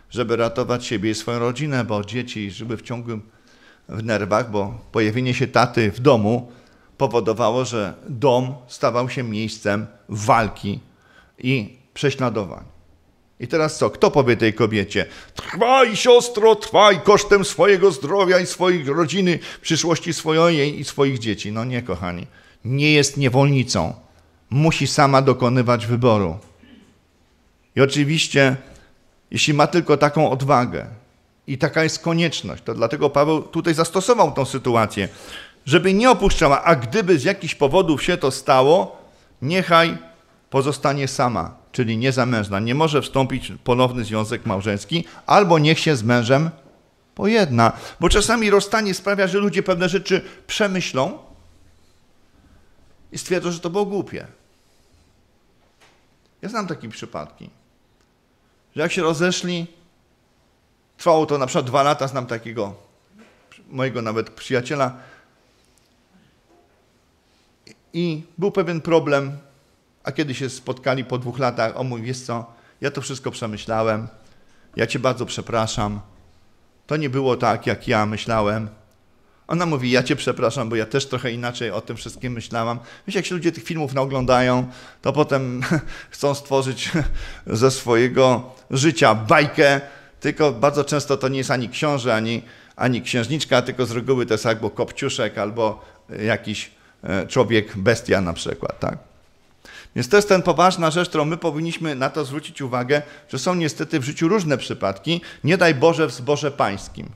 żeby ratować siebie i swoją rodzinę, bo dzieci żyły w ciągłym w nerwach, bo pojawienie się taty w domu powodowało, że dom stawał się miejscem walki i prześladowań. I teraz co? Kto powie tej kobiecie? Trwaj, siostro, trwaj kosztem swojego zdrowia i swojej rodziny, przyszłości swojej i swoich dzieci. No nie, kochani, nie jest niewolnicą musi sama dokonywać wyboru. I oczywiście, jeśli ma tylko taką odwagę i taka jest konieczność, to dlatego Paweł tutaj zastosował tą sytuację, żeby nie opuszczała, a gdyby z jakichś powodów się to stało, niechaj pozostanie sama, czyli niezamężna. Nie może wstąpić w ponowny związek małżeński, albo niech się z mężem pojedna. Bo czasami rozstanie sprawia, że ludzie pewne rzeczy przemyślą i stwierdzą, że to było głupie. Ja znam takie przypadki, że jak się rozeszli, trwało to na przykład dwa lata, znam takiego mojego nawet przyjaciela i był pewien problem, a kiedy się spotkali po dwóch latach, o mój, wiesz co, ja to wszystko przemyślałem, ja cię bardzo przepraszam, to nie było tak, jak ja myślałem, ona mówi, ja cię przepraszam, bo ja też trochę inaczej o tym wszystkim myślałam. Wiesz, jak się ludzie tych filmów naoglądają, to potem (laughs) chcą stworzyć (laughs) ze swojego życia bajkę, tylko bardzo często to nie jest ani książę, ani, ani księżniczka, tylko z reguły to jest albo kopciuszek, albo e, jakiś e, człowiek bestia na przykład, tak? Więc to jest ten poważna rzecz, którą my powinniśmy na to zwrócić uwagę, że są niestety w życiu różne przypadki, nie daj Boże w zboże pańskim.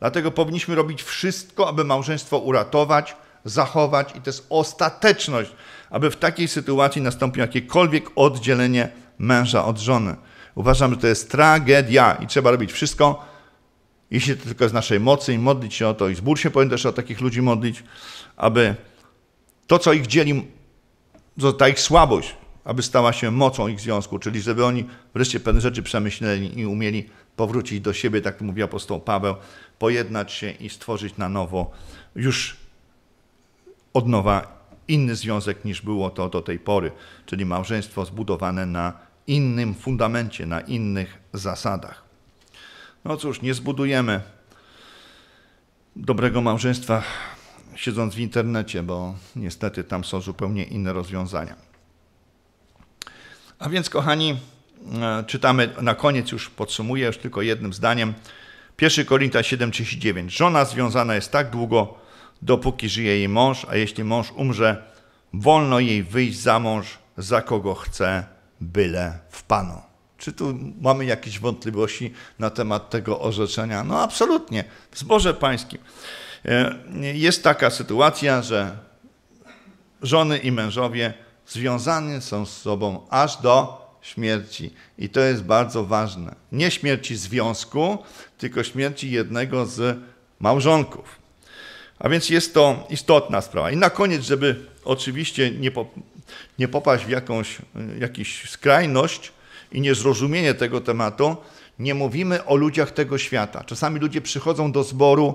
Dlatego powinniśmy robić wszystko, aby małżeństwo uratować, zachować i to jest ostateczność, aby w takiej sytuacji nastąpiło jakiekolwiek oddzielenie męża od żony. Uważam, że to jest tragedia i trzeba robić wszystko, jeśli to tylko jest naszej mocy i modlić się o to i zbór się powinien też o takich ludzi modlić, aby to, co ich dzieli, ta ich słabość, aby stała się mocą ich związku, czyli żeby oni wreszcie pewne rzeczy przemyśleli i umieli powrócić do siebie, tak mówi apostoł Paweł, pojednać się i stworzyć na nowo już od nowa inny związek niż było to do tej pory, czyli małżeństwo zbudowane na innym fundamencie, na innych zasadach. No cóż, nie zbudujemy dobrego małżeństwa siedząc w internecie, bo niestety tam są zupełnie inne rozwiązania. A więc, kochani, E, czytamy na koniec, już podsumuję już tylko jednym zdaniem. 1 Korinta 7,39. Żona związana jest tak długo, dopóki żyje jej mąż, a jeśli mąż umrze, wolno jej wyjść za mąż, za kogo chce, byle w Panu. Czy tu mamy jakieś wątpliwości na temat tego orzeczenia? No absolutnie. W zborze pańskim e, jest taka sytuacja, że żony i mężowie związani są z sobą aż do śmierci. I to jest bardzo ważne. Nie śmierci związku, tylko śmierci jednego z małżonków. A więc jest to istotna sprawa. I na koniec, żeby oczywiście nie, po, nie popaść w jakąś e, jakiś skrajność i niezrozumienie tego tematu, nie mówimy o ludziach tego świata. Czasami ludzie przychodzą do zboru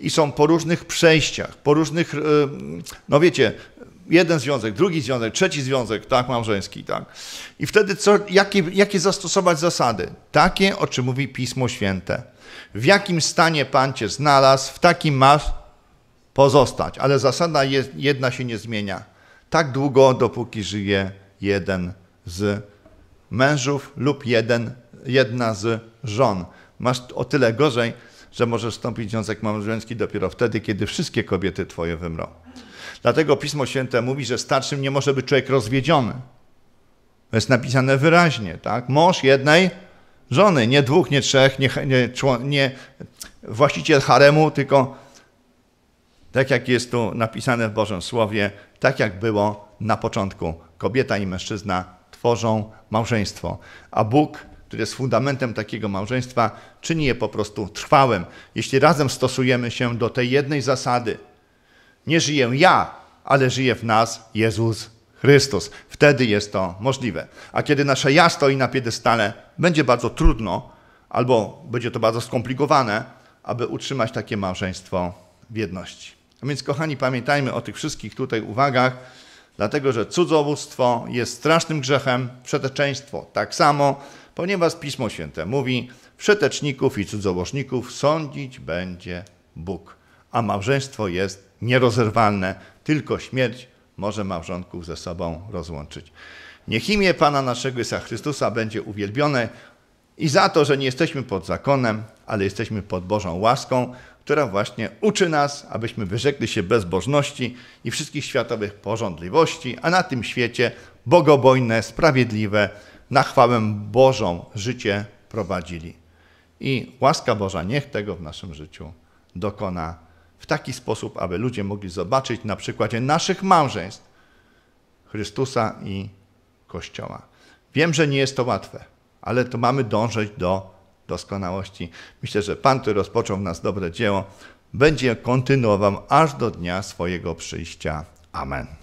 i są po różnych przejściach, po różnych, e, no wiecie, jeden związek, drugi związek, trzeci związek, tak, małżeński, tak. I wtedy co, jakie, jakie zastosować zasady? Takie, o czym mówi Pismo Święte. W jakim stanie Pan Cię znalazł, w takim masz pozostać. Ale zasada jest, jedna się nie zmienia. Tak długo, dopóki żyje jeden z mężów lub jeden, jedna z żon. Masz o tyle gorzej, że możesz wstąpić w związek małżeński dopiero wtedy, kiedy wszystkie kobiety Twoje wymrą. Dlatego Pismo Święte mówi, że starszym nie może być człowiek rozwiedziony. To jest napisane wyraźnie, tak? Mąż jednej żony, nie dwóch, nie trzech, nie, nie, nie właściciel haremu, tylko tak jak jest tu napisane w Bożym Słowie, tak jak było na początku. Kobieta i mężczyzna tworzą małżeństwo, a Bóg, który jest fundamentem takiego małżeństwa, czyni je po prostu trwałym. Jeśli razem stosujemy się do tej jednej zasady, nie żyję ja, ale żyje w nas Jezus Chrystus. Wtedy jest to możliwe. A kiedy nasze ja stoi na piedestale, będzie bardzo trudno, albo będzie to bardzo skomplikowane, aby utrzymać takie małżeństwo w jedności. A więc, kochani, pamiętajmy o tych wszystkich tutaj uwagach, dlatego że cudzołóstwo jest strasznym grzechem, przeteczeństwo tak samo, ponieważ Pismo Święte mówi, przeteczników i cudzołożników sądzić będzie Bóg, a małżeństwo jest nierozerwalne. Tylko śmierć może małżonków ze sobą rozłączyć. Niech imię Pana naszego Jezusa Chrystusa będzie uwielbione i za to, że nie jesteśmy pod zakonem, ale jesteśmy pod Bożą łaską, która właśnie uczy nas, abyśmy wyrzekli się bezbożności i wszystkich światowych porządliwości, a na tym świecie bogobojne, sprawiedliwe, na chwałę Bożą życie prowadzili. I łaska Boża niech tego w naszym życiu dokona w taki sposób, aby ludzie mogli zobaczyć na przykładzie naszych małżeństw Chrystusa i Kościoła. Wiem, że nie jest to łatwe, ale to mamy dążyć do doskonałości. Myślę, że Pan, który rozpoczął w nas dobre dzieło, będzie kontynuował aż do dnia swojego przyjścia. Amen.